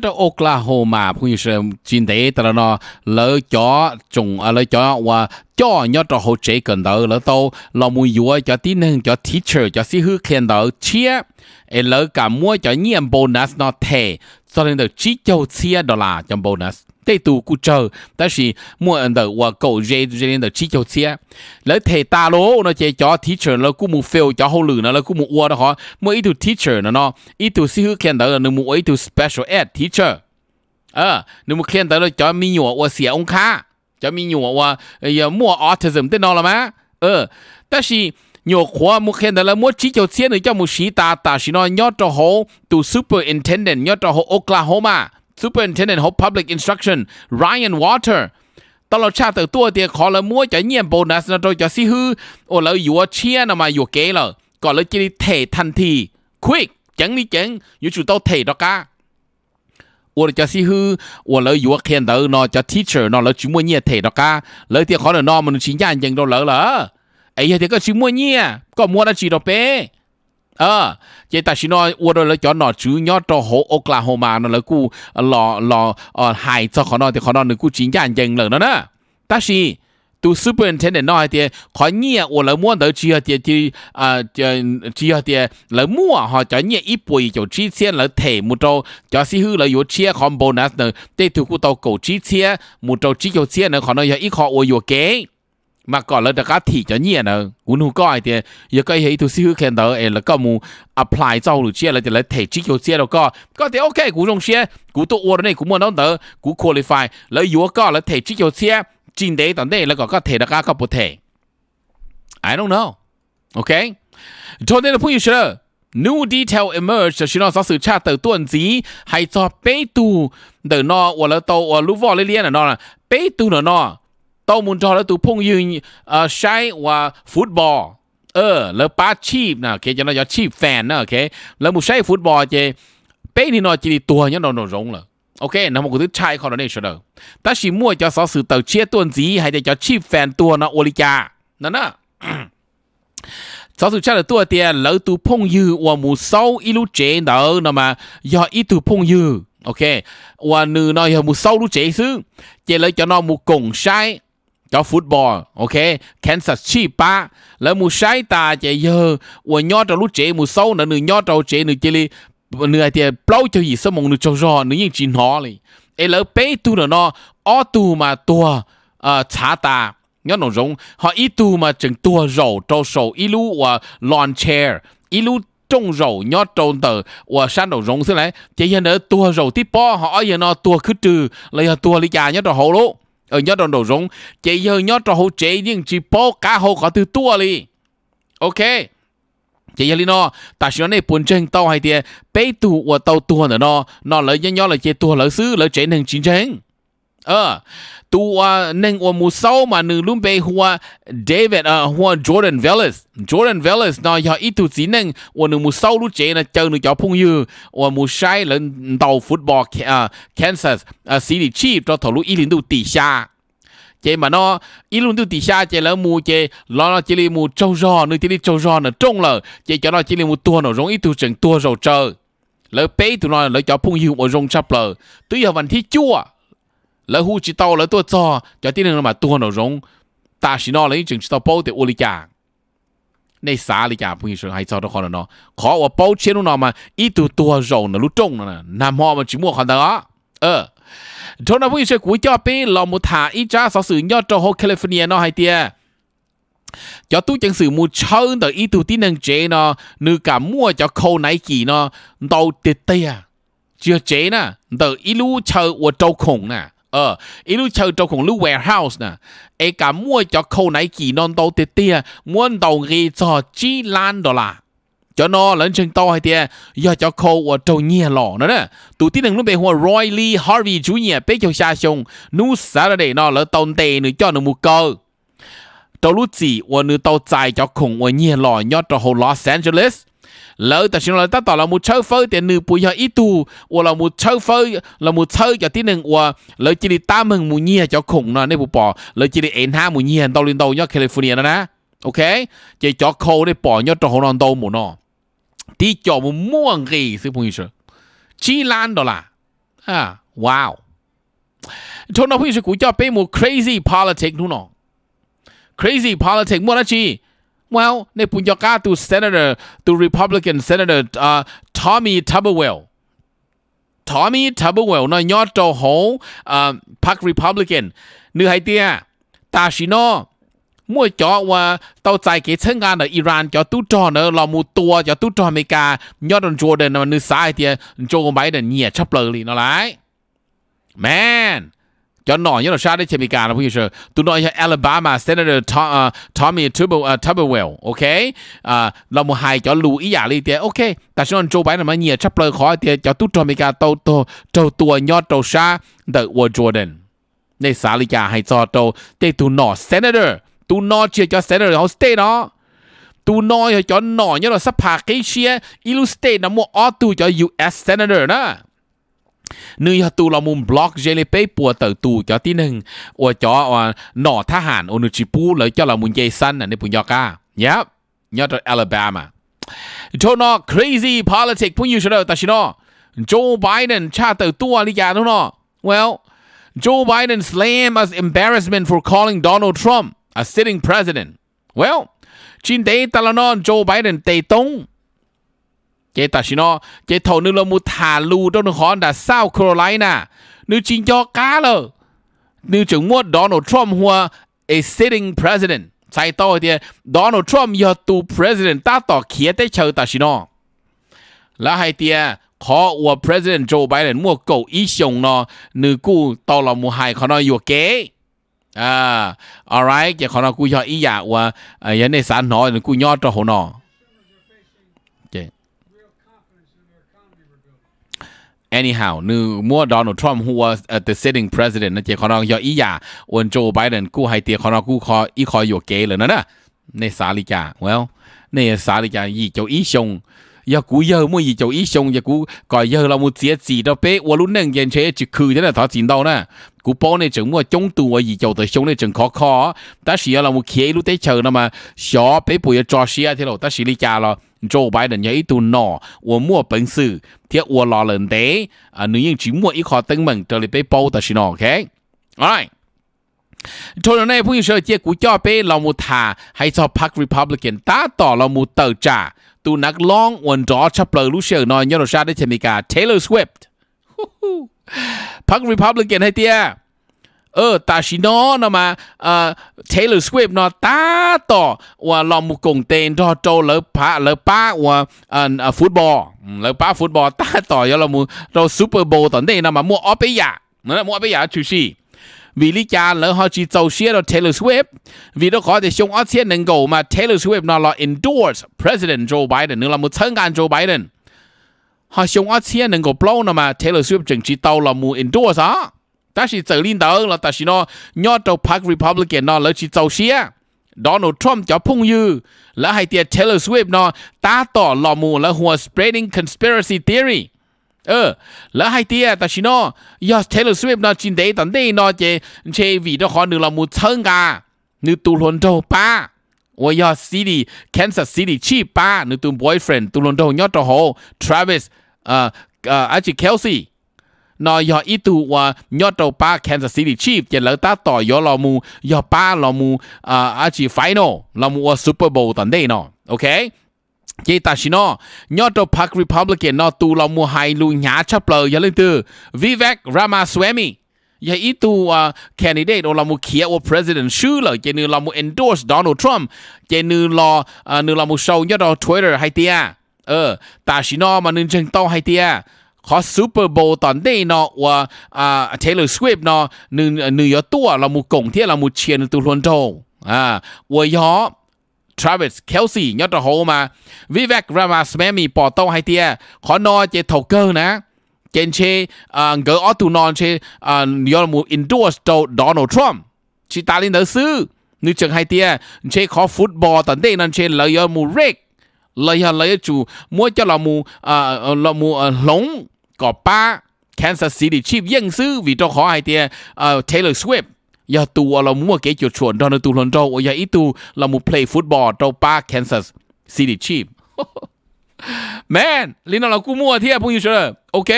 这 Oklahoma 朋友是今天的了呢，老家种啊老家话教要做好这个的了都，老母有啊叫啲人叫 teacher 叫师傅看到切，诶老干么叫年 bonus 那太，昨天的只叫切的啦叫 bonus。tê tù cụ chờ ta chỉ mua anh đầu và cậu dê dê lên đầu chỉ cho xe lấy thầy ta lố nó chơi cho teacher nó cũng mua fail cho hậu lử nó là cũng mua ua đó họ mua ít tu teacher nó nó ít tu sư hữu khen đó là nó mua ít tu special ed teacher ờ à, nó mua khen đó là cho mi nhụa ua xỉa à, ông khá cho mi nhụa ua à, mua autism tên nó ừ, là má ờ ta chỉ nhiều khóa một khen đó là muốn chỉ cho xe nữa cho một sĩ ta ta chỉ nói nhớ cho họ tu superintendent nhớ cho họ Oklahoma Superintendent of Public Instruction Ryan Water ตลอดชาติตัวเตียขอละมัวจะเงียบโบนัสนะโดยจะซิฮือโอ้แล้วอยู่เชียนะมาอยู่เก๋เลยก่อนเลยจะได้เททันที quick จังนี่จังอยู่จุดโตเทดอกา我的教师傅，我老有看到那叫 teacher，那老周末日提到家，老天可能那么能请家人到老了，哎呀，这个周末日，个莫得知道呗。ờ vậy ta chỉ nói ua là cho nó chú nhớ cho hồ Oklahoma nó là cú lò lò hại cho khó nó thì khó nó nó cú chính dạng dần lần đó nè ta chỉ tu superintendent nói thì khó nhẹ ua là muốn tới thì thì à chia thì ờ, là mua họ cho nhẹ ít bụi cho chi tiền là thể một trâu cho xí hư là yếu chia còn nữa để thu cú tàu cổ chi tiền trâu chỉ cho tiền khó nó yếu ít khó ua yếu kế mà có là đã thì cho nhẹ nè cũng không có thì giờ cái hệ tôi siêu khen đó là có mu apply cho được chia là thì là thể chỉ cho chia đâu có có thì ok cũng dùng chia cũng tôi order này cũng mua nó đỡ cũng qualify là yếu có là thể chỉ cho chia chính đấy tận đây là có có thể là có bộ thể I don't know ok. cho nên là phụ nữ New detail emerged ชินอสสือชาเตอร์ต้วนสีให้จอเปตูเดอนอวัวละโตวัวลูฟอลเลียนนอเปตูนอนอ tao muốn cho là tụi phong yên uh, sai và football เออแล้วป้าชีพนะโอเคจะน่าจะชีพแฟนนะโอเคแล้วมูใช้ฟุตบอลเจเป้นี่นอจีตัวเนี่ยนอนรงเลยโอเคนะมันก็คือชายคนนี้เฉยๆแต่ชิมัวจะสอสื่อเต่าเชียตัวสีให้ได้จะชีพแฟนตัวนะโอลิจานั่นนะสอสื่อชาติตัวเตียแล้วตูพงยือว่ามูเศร้าอีลูเจนเดอนะมายออีตูพงยือโอเคว่านือนอยมูเศร้าลูเจซึ่งเจเลยจะนอมูกงใช้ cho football ok Kansas chi ba là mu sai ta chạy giờ và nhau trò lúc chạy sâu nữa nửa nhau trò chạy nửa chơi nửa thì plau cho gì sao nửa cho rõ nửa những chuyện họ này ấy lỡ bé nữa nó ó tu mà tua à ờ, trả ta nhớ nó giống họ ít tu mà chừng tua rổ trâu sầu ít lú và lawn chair ít lú trông rổ nhớ trâu tờ và san đầu rồng thế này chạy giờ nữa tua rổ tiếp bo họ giờ nó tua cứ trừ lấy tua lý già nhớ trò hậu luôn ở ờ, nhớ đồng đồ rong chị giờ nhớ trò hồ chế nhưng chỉ bố cá hồ có từ tua li ok chị giờ li nó ta sẽ nói buồn chân tàu hay tiền bé tu của tàu tua nữa nó nó lấy nhớ nhớ là chị tua lỡ xứ lỡ chế nên chính chính ờ tu à, neng o mu sau mà nư lum bê hua David à, a hua Jordan Velas Jordan Velas nó ya ít tu chỉ neng o mu sau lu chế na chờ nư cho phung yu o mu sai lên tàu football à, Kansas a city chief cho thổ lu ít linh tu tỷ chế mà nó ít luôn tu tỷ chế lỡ mu chế lo nó li mu trâu giò nư chỉ li trâu giò nó trông lờ chế cho nó chỉ li mu tua nó rong ít tu chừng tua rồi chờ lỡ bê tụi nó lỡ cho phung yu o rong chập lờ tuy giờ vẫn thi chua lỡ hu chỉ tàu lỡ tua cho cho tí nữa mà tua nó rong ta chỉ nó lấy chừng chỉ tàu bao để ô lý chả này xả lý chả bây giờ cho nó khó nó khó và bao chế nó mà ít tu tua nó lúc trông nó nằm họ mà chỉ mua khoản đó ờ thôi nó bây giờ cuối cho bé lòng một thả ít cha sáu sự nhớ cho hồ California nó hay tia cho tôi chẳng sự mua chơi tới ít tu tí nó nữ cả mua cho khâu nãy kỳ nó đầu tiệt tây à. chưa chế nè tới ít lú chơi của trâu khủng nè ờ ý lúc chơi trong khủng lúc warehouse nè ấy cả mua cho khâu này kỳ non tàu tiệt tia mua tàu ghi cho chi lan đó là cho nó lớn chân to hay tia do cho khâu ở trâu nhẹ lọ nữa nè tụ tí đừng lúc bề hoa Roy Lee Harvey chú Jr. bé cho xa sông xa ra để nó lỡ tàu tề nữa cho nó mua cơ trâu lúc gì ở nữ tàu dài cho khủng ở nhẹ lọ nhót cho hồ Los Angeles lỡ ta xin lỗi ta tỏ là một chơi phơi tiền nữ bùi họ ít tu hoặc là một chơi phơi là một chơi cho tí nâng hoặc lỡ chỉ đi ta mừng mù nhia cho khủng nó nên bù bỏ lỡ chỉ đi én ha mù nhia tao lên đầu nhá California đó nè ok chỉ cho khô để bỏ nhá cho hồ non tao mù nó cho một mua gì sư phụ sư chi lan đó là à wow cho nó phụ sư cũng cho bé một crazy politics đúng nọ, crazy politics mua là chi Well, ne punjaka tu Senator, tu Republican Senator uh, Tommy Tuberwell. Tommy Tuberwell nó nhót cho hổ uh, Park Republican. Nữ hai tia, ta chỉ nó mua cho wa tàu chạy cái chân ngang ở Iran cho tu cho nữa là mua tua cho tu trò America nhót đồn Jordan mà nữ sai thì Joe Biden nhẹ chấp lời nó lại. Man, cho nọ nhớ là sao đấy chỉ bị cả là bây giờ tụi nói Alabama Senator Tom, uh, Tommy Tuber, uh, Tuberwell ok uh, là một hai cho lùi ý giả đi thế ok ta sẽ nói Joe Biden mà nhiều chấp lời khó thì cho tụi cho bị cả tàu tàu tàu tàu nhỏ tàu xa the War Jordan nên xã lý cả hay cho tàu để tụi nọ Senator tụi nọ chỉ cho Senator họ stay đó tụi nói cho nọ nhớ là sắp hạ cái chia illustrate nó mua auto cho US Senator đó นึงยาตูเรามุมบล็อกเจเลเป้ปัวเติร์ตูจอที่หนึ่งอวจออหน่อทหารโอนุจิปูเลยเจ้าเรามุนเจสันน่ะในปุ่นยอก้ายับยอดแอลบามาโจนอ crazy politics พุ่งยูชเดอร์ตาชิโนโจไบเดนชาเติร์ตัวลิยาโนนอ well Joe Biden slammed as embarrassment for calling Donald Trump a sitting president well จินเตตาลนอนโจไบเดนเตตง chế ta xin nó chế thầu nước lo mu thả lù trong nước khó đã sao Carolina nếu chính cho cá lờ nếu chúng mua Donald Trump hoa a sitting president sai to thì Donald Trump giờ tu president ta tỏ kia tới chờ ta xin nó là hai tia khó của president Joe Biden mua cầu ý xong nó nữ cụ tao là mua hai khó nó yêu kế à alright giờ khó nó cụ cho ý dạ và cái này sản nó nữ cụ nhỏ cho hồ nó anyhow นมัว u a นัลด์ทรัมป์ who was uh, the sitting president นะเจคอนองยออียาอวนโจไบเดนกู้ไฮเตียคอนองกู้คออีคอยอยู่เกเลยนะนะในสาลิกา well ในสาลิกายี่เจ้าอีชง giờ cú giờ mua gì cháu xong giờ cú còi giờ là một chế gì đó bé và lúc nãy gian chế chỉ khử thế là thọ tiền đâu nè cú bỏ này chẳng mua chống tù và cháu tới xong này chẳng khó khó ta chỉ là một khía lúc tới chờ nó mà xó bé bùi cho xia thế rồi ta chỉ lý cha rồi Joe Biden nhảy tù nọ và mua bẩn sự thì và lò lần tế à nếu như chỉ mua ít khó tăng mình trở lại bé bao ta chỉ nọ ok alright 除了那朋友说，这股价被老母他还朝 Park Republican 打倒老母斗炸。tu นักล้องวันจอชับเปลือลูเชียนอยยอดชาได้เชมิกา Taylor Swift พรรค Republican ให้เตี้ยเออตาชิโนนมาเอ่อ Taylor Swift นอตาต่อว่าลอมุกงเตนทอโจเลอพะเลอป้าว่าเอ่อฟุตบอลเลอป้าฟุตบอลตาต่อยอลอมูเราซูเปอร์โบว์ตอนนี้นมามัวออเปียนะมัวออเปียชูชี vì lý cha lỡ họ chỉ tàu xe đó Taylor Swift vì đó có thể xong ở xe nâng mà Taylor Swift nó là endorse President Joe Biden nữa là một thân can Joe Biden họ xong ở xe nâng cầu blow nó mà Taylor Swift chẳng chỉ tàu là một endorse á ta chỉ tự liên đỡ là ta chỉ nó nhớ tàu Park Republican nó lỡ chỉ tàu xe Donald Trump cho phung yu, lỡ hay tiệt Taylor Swift nó ta tỏ lò mù lỡ hùa spreading conspiracy theory เออแล้วไฮเตียต่ชิโนยอสเทลสวิปนอจินเดตันเดนอเจเชวีดอคอหนึ่งเรามูเชิงกาหนึ่งตูลอนโดป้าวายอสซิตี้แคนซัสซิตี้ชีป้าหนึ่งตูบอยเฟรนตูลอนโดยอดโตโฮทราเวสเอ่อเอ่ออาจิเคลซีนอยออีตูว่ายอดโตป้าแคนซัสซิตี้ชีะเจริกตาต่อยอลอมูยอป้าลอมูอ่าอาจิไฟโนลอมูว่าซูเปอร์โบว์ตันเดนอโอเค chế ta xin nó nhớ cho Park Republican nó tu lòng mua hai lu nhá chấp lờ giờ lên từ Vivek Ramaswamy giờ ít tu à, candidate đó là một kia của president sư lời, chế nữ là một endorse Donald Trump chế nữ là nữ là một show nhớ đó Twitter hay tia à. ờ mà nên chân to hay tia à. Super Bowl toàn đây nó và Taylor Swift nó nữ nữ yếu tua là cổng thiết là một chiến tu à và Travis Kelsey nhớ trò hộ mà Vivek Ramaswamy bỏ tông hay tia khó no chế thầu cơ nè trên chế à, gỡ ở tù non chế nhớ mù endorse cho Donald Trump chỉ ta lên đỡ sư như chẳng hay tia chế khó football tận đây nên chế lời nhớ mù Rick, lời nhớ lời chủ mua cho là mù là mù à, lống có ba Kansas City Chiefs yên sư vì cho khó hay tia à, Taylor Swift ยาตัวเรามัวเกจุดชวนดอนตูลอนโดอยาอีตูเรามูเพลย์ฟุตบอลเราปาแคนซัสซีดชีพแมนลินเรากูมัวเทียบพวกยูเชอร์โอเค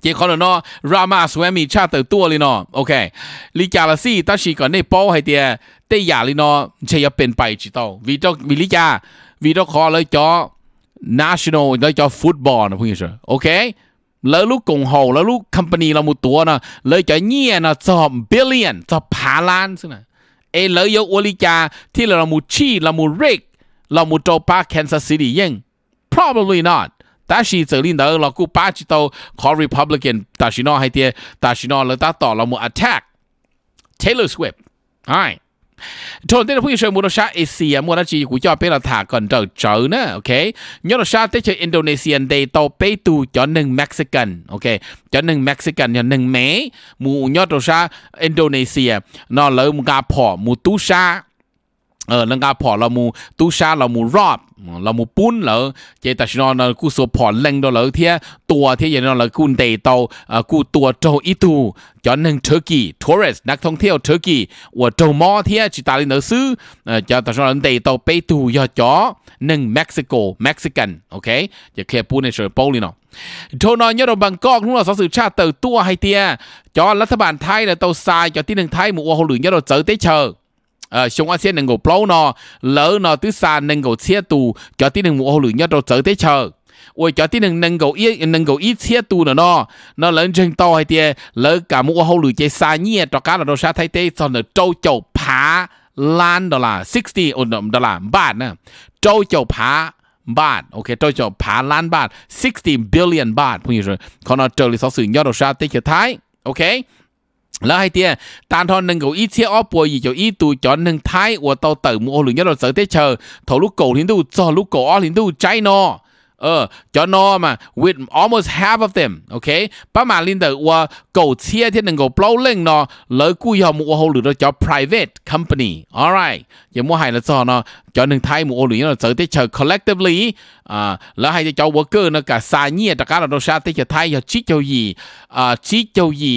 เจคอนเนาะรามาสวมีชาเตอร์ตัวลินอโอเคลิกาลาซีตัชีก่อนได้ป้อให้เตียเตยาลินอเชยเป็นไปจิตอวีโตวีลิกาวีโตคอเลยจอ national เลยจอฟุตบอลนะพวกยูเชอร์โอเคแลยลูกกงหูแล้วลูกคัมปานีเราหมุตัวนะเลยจะเงี้ยนะสอบบิลเลียนสอบพาล้านซึ่งนะเอ๋แลยโยกอลิจาที่เราหมุชีเราหมุเรกเราหมุโจปาแคนซัสซิตี้ยัง probably not ต่ชีเจอรินเดอร์เรากูปาจิโตคอร์รีพับลิกันต่ชีนอให้เตี้ยต่ชีนอเราต่อเรามุอัตแทกเทเลอรสวิปไอ thôn tên là phụ sơ mua sa Asia mua chi của cho bé là thả còn trở trở nữa ok nhớ là sa tới chơi Indonesian day to bé tu cho nâng Mexican ok cho nâng Mexican cho nâng mé mua nhớ là sa Indonesia nó lỡ mua gà phỏ mua tú sa ờ nâng cao phỏ là mù tu sa là mù rọp là mù bún lỡ chế ta xin nó cú số phỏ lên đó lỡ thế tua thế vậy nó là cú đầy tàu cú tua trâu ít tu cho nên Turkey tourist นักท่องเที่ยว Turkey ว่าจมอเทียจิตาลินเอซื้อจะตอนนั้นเตโตไปตูยอจอหนึ่งเม็กซิโกเม็กซิกันโอเคจะเคลียร์ปูในเชอร์โปลีเนาะโทนอนยอดบังกอกนุ่งเราสสื่อชาติเติร์ตัวไฮเตียจอรัฐบาลไทยเนี่ยเตาทรายจอที่หนึ่งไทยหมู่อัวหลือยอดเจอเตเชอร์ ờ chúng ta sẽ nâng cầu bao nó lỡ nó thứ xa nâng cầu xe tù cho tí nâng mua lửa nhất đâu trở thế chờ ôi cho tí nâng nâng cầu ít nâng cầu ít xe tù nữa nó nó lớn chân to hay tiề lỡ cả mua hậu lửa chạy xa nhẹ cho cá là đâu xa thay thế cho nó trâu chầu phá lan đó là 60 ổn định đó là bát nè trâu chầu phá baht ok tôi cho phá lan baht 60 billion baht พูดง่ายๆเขาเนาะเจอริสอสื่อยอดดอลลาร์ติดเชื้อไทยโอเคแล้วไอ้เตี้ยตานทอนหนึ่งกูอีเชี่ยอ้อปัวอีเจียวอีตูจอนหนึ่งท้ายวัวเตาเติมมัวหลุยยอดเสือเตเชอร์ถอลูกโกลินดูจอลูกโกอ้อลินดูใจนอเออจอนอมา with almost half of them okay ป้ามาลินเดอร์ว่ากูเชี่ยที่หนึ่งกูเปล่าเล่งนอเลยกูยอมมัวหูหรือเราจอ private company alright อย่ามัวหายละจอนอจอนหนึ่งท้ายมัวหลุยยอดเสือเตเชอร์ collectively อ่าแล้วให้จอ worker นะกับซาเนียตะการเราชาเตเชอร์ไทยอย่าชิเจียวยีอ่าชิเจียวยี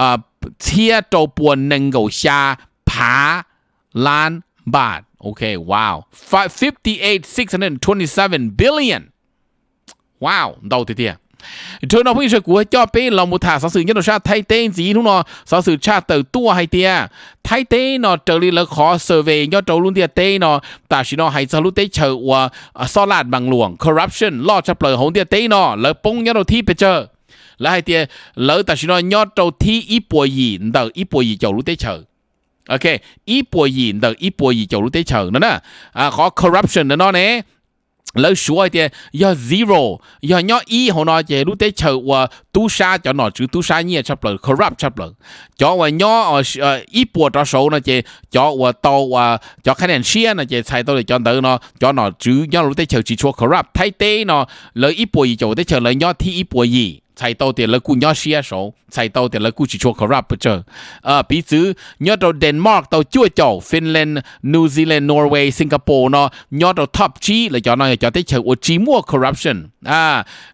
อ่า车都不能够下爬烂板。Okay, wow. 58, 627 billion. Wow, đầu thì thiệt. Thôi nó phải của cho bé là một thả sản sự nhân sa thay tên gì đúng không? Sản sự cha từ tua hay tia. Thay tên nó trở đi là khó sở về trâu luôn tia tên nó. Ta chỉ nó hay sao lúc tế chờ của à, lạt bằng luồng corruption lo chấp lời hồn tia tên nó là bông nhau đầu thi bây giờ là hai tia lỡ ta chỉ nói nhớ trâu thi ít bùa gì đờ ít bùa gì chầu lúc tế chờ ok ít bùa gì đờ ít bùa gì chầu lúc tế chờ nữa nè à khó corruption nữa nó nè lỡ số thì do zero do nhỏ y hồ nó chỉ lúc tế chờ và tu sa cho à, ờ, ờ, nó chứ tu sa là chấp lợi corrupt chấp lợi cho và nhỏ y bùa cho số nó chỉ cho và to và cho khả năng xia nó chỉ sai tôi để cho tới nó cho nó chứ nhỏ lúc tế chờ chỉ cho corrupt thay tế nó lỡ y bùa gì cho tế chờ lỡ nhỏ thì y bùa gì 才到点了古鸟西啊手，才到点了古去做 corrupt 者，啊，比如鸟到 Denmark 到จู่จู่ Finland New Zealand Norway Singapore เนาะ鸟到 top G เลยจอเนาะจอได้เชื่อว่าจีมั่ว corruption อ่า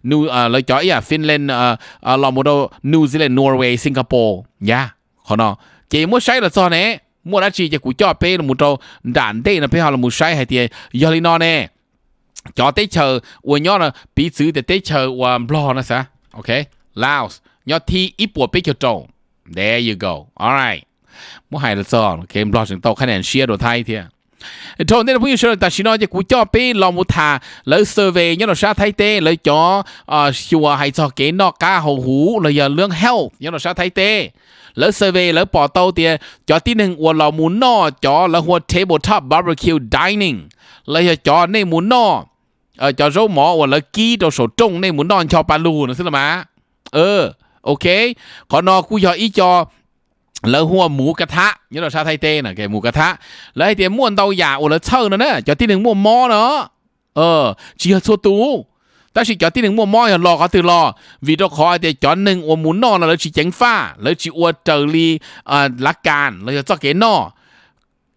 New อ่าเลยจอเอีย Finland อ่าอ่าลอมโด New Zealand Norway Singapore ย่าขอเนาะจีมั่วใช้ละจอเนาะมั่วละจีจะกูจ่อเป้ละมุโตด่านเด้นะเป้ฮาละมุใช้ให้เตียยอลินอเนาะจอได้เชื่อว่าย่อเนาะปีซื้อแต่ได้เชื่อว่าบล้อนะซะ Okay, Laos. Nhớ thi ít bộ bích cho trâu. There you go. Alright. Mỗi hai là sao? Game blog chúng tàu khai nền share đồ thay thì. À. Thôi nên là bây giờ ta xin nói cho cú cho bê lòng một thà lỡ survey nhớ nó sao thay tê lỡ cho ờ, chùa hay cho cái nó ca hồ hú lỡ giờ lương health nhớ nó sao thay tê lỡ survey lỡ bỏ tàu thì cho tí h นึ่งอวเราหมุนนอจอลหัว table top barbecue dining cho เลยจอในหมุนนอเออจะรู้หมอว่าละกี้ตัวโสจงในหมุนนอนชอปาลูนะสิละมะเออโอเคขอนอกูยออีจอแล้วหัวหมูกระทะยี่เราชาไทยเต้น่ะแกหมูกระทะ แล้วไอเตียม้วนเตาหยาโอละเชิงนะเนี่ยจอที่หนึ่งม้วนหม้อเนาะเออชีฮชโซตูแต่ชิจอที่หนึ่งม้วนหมออย่ารอเขาตื่นรอวีดอคอไอเตียจอหนึ่งอวหมุนนอนแล้วชีเจ๋งฟ้า แล้วชีอวเจอรีอ่าลักการ แล้วจะเจ้าเก๋นอ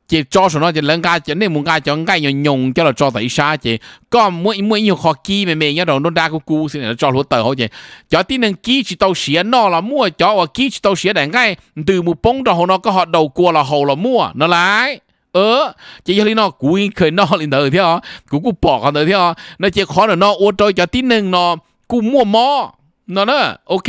chị cho số nó chị lớn ga chị nên muốn ga cho cái nhung nhung cho là cho thấy xa chị có mỗi mỗi nhiều khó kí mẹ mẹ nhớ đầu nó đa của cú xin là cho lúa tờ thôi chị cho tí nên kí chỉ tàu xía nó là mua cho và kí chỉ tàu xía đánh ngay từ một bông đầu nó có họ đầu cua là hồ là mua nó lại ơ chị cho nó cúi khởi nó lên đời thế hả cú cú bỏ con đời thế hả nó chỉ khó là nó ô trôi cho tí nên nó cú mua mò nó ok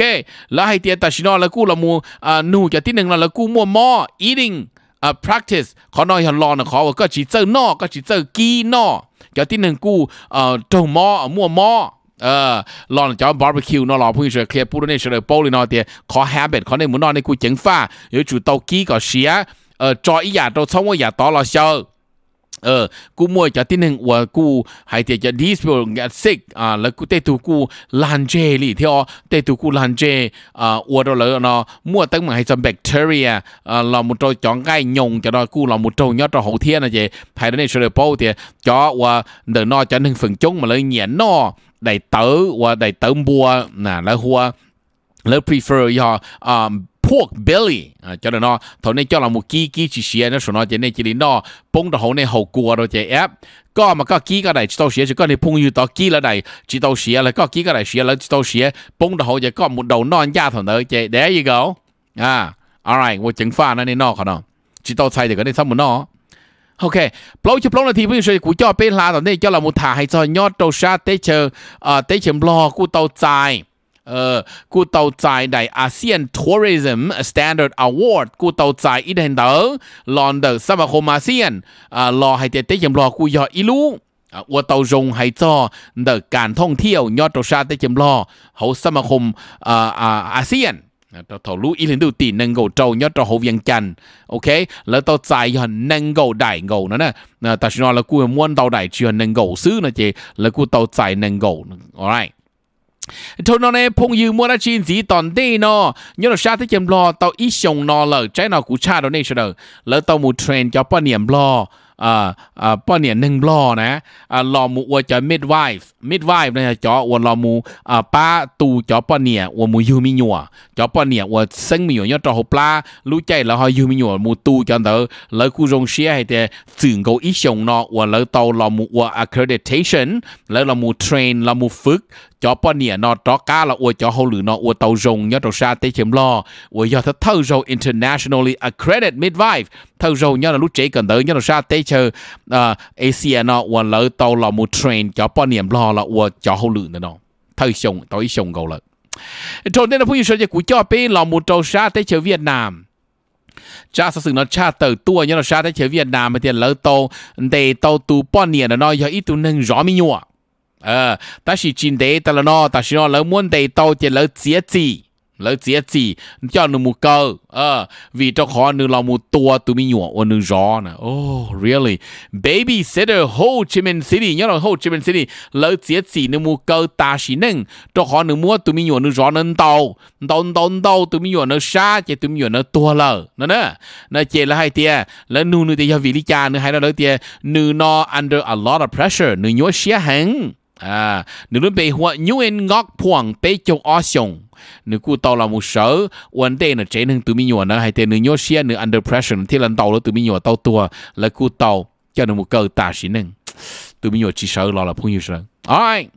là hay tiền ta xin nó là cú là mua à nụ cho tí nên là là cú mua mò eating อ่ h practice ขอน่อยฮัลโหลนะขอว่าก็จีเซอร์นอก็จีเซอร์กีนอกเจยาที่หนึ่งกูเอ่อตรงมอมัวมอเอ่อลองจ้าบาร์บีคิวนอหล่อผู้ช่วยเคลียร์ปูนี่เฉลยโป้เลยนอเตี๋ยขอแฮมเบตขอในหมูนอในกูเจ๋งฟ้าอยู่จุดเตากี้ก็เสียเอ่อจออีหยาโตรช่องว่าหยาดต่อเราเชอเออกูมวยจะที่หนึ่งว่ากูหายใจจะดีสเปลงานซิกอ่าแล้วกูเตะตูกูลันเจลี่ที่อ๋อเตะตูกูลันเจอ่าอวดเราเลยเนาะมั่วตั้งมันให้จำแบคทีเรียอ่าเรามุดโตจ้องใกล้ยงจะเนาะกูเรามุดโตยอดเราหงเทียนนะเจภายในเชลโปเตียจ้อว่าเดินนอจะหนึ่งฝึงจงมาเลยเหยียนนอได้เต๋อว่าได้เติมบัวน่ะแล้วหัวแล้ว prefer ยออ่า pork belly à, cho nó thầu này cho là một kí kí chỉ xía nó số nó chỉ này chỉ đến nó bông đầu hậu này hậu cua rồi chỉ ép có mà có kí cái này chỉ xía chỉ có này phun như tao kí là này chỉ tao xía là có kí cái này xía là chỉ xía bông đầu hậu chỉ có một đầu non da thằng nữa chỉ để gì gấu à alright một chứng pha nó nên nó chỉ tao xài thì cái này xong một nó ok blow cho blow là thì bây giờ cũng cho bên là thằng này cho là một thả hay cho nhót đầu xa tế chờ ờ tế lo của tao xài ờ tàu tài đại ASEAN Tourism Standard Award cụ tàu tài ít hình tớ lòn đờ sa mạc hôm ASEAN à, lò hay tế tế chấm lò cụ dọ ý lũ ua tàu dùng hay cho đờ cản thông thiểu nhọt trò sa tế chấm lò hậu sa mạc hôm ASEAN เราถอรู้อีหลินดูตีนังโกโจยอดเราหูยังจันโอเคแล้วต่อใจยอนนังโกได้โกนั่นนะแต่ชินอแล้วกูม้วนเตาได้เชื่อนังโกซื้อนะเจแล้วกูเตาใจนังโก alright thâu nó nè phong yêu mua ra chín gì toàn đi nó nhớ nó xa tới chém lo tao ít sòng nó lờ trái nó cũng cha đó nè sao lỡ tao mua trend cho bao niệm lo อ่าอ่าป้อเนี่ยหนึ่งลอนะอ่าลอมูอวจอ midwife midwife นะจออวลอมูอ่าป้าตูจอป้อเนี่ยอวมูยูมิญัวจอป้อเนี่ยอวซึ่งมีอยู่ยอดจอหปลารู้ใจแล้วฮอยูมิญัวมูตูจอนเตอแล้วกูรงเชียให้แต่จึงกูอีชงนออวแล้วเตาลอมูอว accreditation แล้วลอมูเทรนลอมูฝึกจอป้อเนี่ยนอจอก้าละอวจอเฮาหรือนออวเตารงยอดจอชาเตเข็มลออวยอดเท่าเรา internationally accredited midwife thâu rồi nhớ là lúc chế cần tới nhớ là ra tế chờ Asia nó và lỡ tàu là một train cho bao niệm lo là và cho hậu lượng nữa nó thâu sông tối sông gầu lợn cho nên là ผู้สื่อจะกูจ่อไปเราหมดเราชาติเชื้อเวียดนามชาติสื่อเราชาติเติบตัวเนี่ยเราชาติเชื้อเวียดนามมาเตียนเลอโตเดโตตูป้อนเนี่ยเนาะอย่าอีตัวหนึ่งร้อมิญัวเออแต่สิจินเดแต่ละเนาะแต่สิเนาะเลอม้วนเดโตเตียนเลอเสียจีแล้วเสียสี่เจ้าหนึ่งมูเกอร์เออวีเจ้าขอหนึ่งเรามูตัวตัวมีหัวอันหนึ่งร้อนะโอ้ really babysitter Ho Chi Minh City ยังเราโฮชิมินซิตี้ y แล้วเสียสี่หนึ่งมูเกอร์ตาสีหนึ่งเจ้าขอหนึ่งมัวตัวมีหัวหนึ่งร้อนั่นเตาเตาเตาเตาตัวมีหัวหนึ่งชาเจตัวมีหัวหนึ่งตัวเลยนั่นน่ะนั่นเจแล้วให้เตี้ยแล้วนูนูเตี้ยวิริจาหนึ่ให้เราเตี้ยหนึ่งนอ under a lot of pressure หนึ่งยัวเสียหัง à nếu muốn bị hoa nhu en ngọc phuang bị châu ó xong nếu cô tàu là một sở vấn đề là chế năng từ mi nhỏ nó hay thế nếu nhớ xe nếu under pressure thì lần tàu là từ mi nhỏ tàu tua là cô tàu cho nó một cơ tả xí năng từ mi nhỏ chỉ sợ lo là phong nhiều sợ alright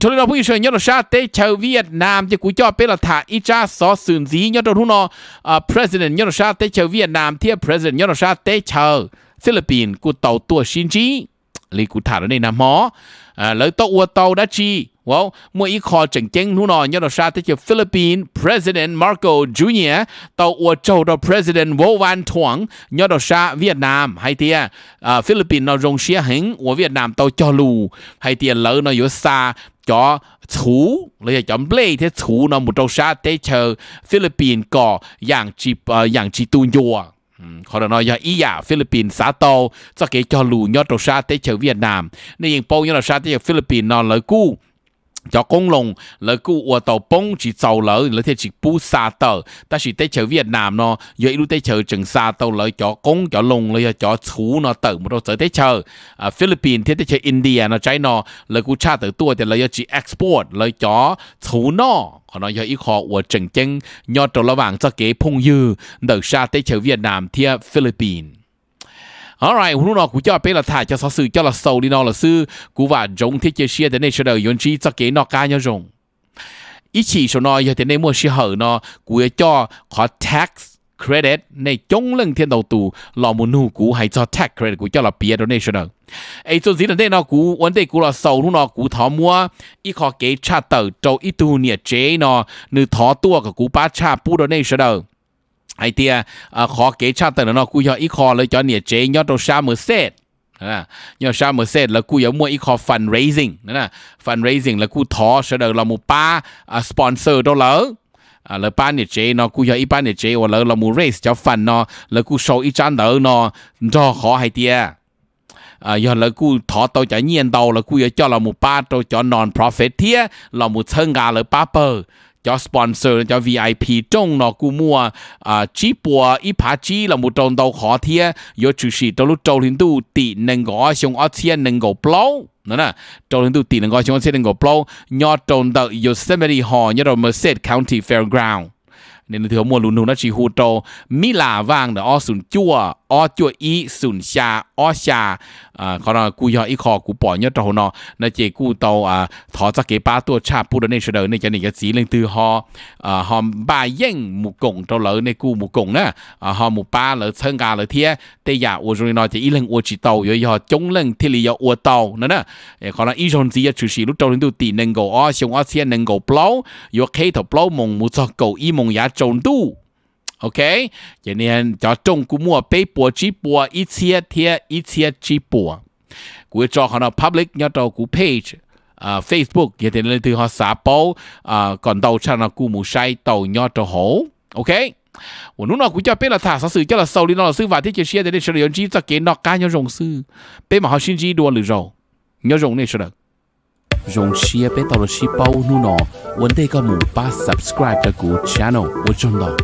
thôi nên là phong nhiều sợ nhớ là sao tế châu Việt Nam thì cũng cho biết là thả ít ra so sừng gì nhớ đâu nó à, president nhớ là sao tế châu Việt Nam thì president nhớ là sao tế châu Philippines cô tàu tua xin gì, lấy cô thả nó đây nam mó à, lỡ tốc tàu đã chi wow, mua ý khó chẳng chênh hú nọ nhớ đồ xa tới Philippines President Marco Jr. tàu ua châu đồ President Vô Văn Thuong nhớ đồ xa Việt Nam hay tìa uh, à, à, Philippines nó rong xia hình ua Việt Nam tàu cho lù hay tìa à, lỡ nó yếu xa cho chú lấy cho play thế chú nó một trâu xa tới chờ Philippines có dạng chỉ uh, ờ, dạng chỉ tu nhùa เขาเนาะยาอียาฟิลิปปินส์สาโตจะเกี่ยจอลูยอดตัวชาเตเชเวียดนามนี่ยังปูยอดตัวชาเตเชฟิลิปปินส์นอนเลยกู้ cho công lông lợi cụ ở tàu bông chỉ tàu lỡ lợi thế chỉ bu xa tờ ta chỉ tới chợ Việt Nam nó giờ lúc tới chợ chừng xa tàu lợi cho công cho lông lợi cho nó tự một đầu tới tới à, Philippines thế tới chợ India nó trái nó lợi cụ cha tới tua thì lợi chỉ export lợi cho chú nó họ nói giờ ít họ của trần chân nho trầu lo vàng cho kế phong dư đợt xa tới chở Việt Nam thia Philippines Alright, hôm nọ cú cho bé là thả cho sáu sư cho là sầu đi nó là sư cú và giống thiết chế xe đến đây sẽ đời yên chi cho kế nó ca nhau rồng ít chỉ số nó giờ thế đây mua xe hở nó cú cho có tax credit ในจงเรื่องเทียนตัวตูลอมุนูกูให้จอ tax credit กูเจ้าละเปีย donation ไอ้จนสินั่นเนาะกูวันเด็กกูละสาวนู่นเนาะกูถอมัวอีขอเกชาเตอร์โจอีตูเนี่ยเจเนาะนึกถอตัวกับกูป้าชาปู donation เนาะไอเตีย ขอเกชาเตอร์เนาะกูยออีคอเลยจอเนี่ยเจยอดตัวชาเมือเซตนะยอดชาเมือเซตแล้วกูอย่ามัวอีคอ fundraising นะนะ fundraising แล้วกูถอเสนอเรามูป้าสปอนเซอร์ดอลลาร์ à lỡ ba nè chế nó cú giờ ít ba nè chế và lỡ là mu race cho phần nó lỡ cú sâu ít chán đỡ nó cho khó hay tia à giờ lỡ cú thọ tàu cho nhiên đầu lỡ cú giờ cho là mù ba tàu cho non profit tia là mu thân gà lỡ ba bờ cho sponsor cho VIP trong nó cú mua à chỉ bùa ít phá chỉ là một trong đầu khó tia giờ chủ sĩ trong lúc trâu liên tu tỷ nâng gõ xong ở thiên nâng gõ blow nó nè trâu đến từ tỷ nó gọi chúng sẽ đừng có plow nhỏ trâu đợi Yosemite Hall nhớ rồi Merced County Fairground nên thiếu mua lùn nó chỉ hù trâu mi là vàng đó chua o chua ý sùn xa o xa à, còn là cú yo ý khó cú bỏ nhớ trâu nó nó chỉ cú tàu à thọ ra cái ba cha pu đó nên sẽ đợi nên cho nên cái gì à, ba yên một cổng trâu lỡ nên cú một cổng nè à họ một ba lỡ gà lỡ thiê tây giả rồi nó chỉ ý lên ô tàu rồi họ chống lên thì lì yo tàu nữa nè còn là ý rồi gì chứ chỉ lúc trâu lên từ tỷ nên gầu o xong o xiên nên gầu plau yo khay thọ plau mong một giọt gầu ý 总督。OK，今天在中国被迫直播一千天一千直播，我做好了 public 要到个 page。啊，Facebook 也等你对 họ xã báo còn đầu chân là cú mù sai tàu nhỏ cho hổ ok và lúc nào cho biết là thả sự cho là sâu đi nó là sư và thiết để để sửa lại chỉ cho cái nó cá nhau rồng sư bên mà họ xin gì đua lừa rồi nhau rồng này sửa được 用西贝到了西包努诺，问题个木巴 subscribe 的古 channel 我中了。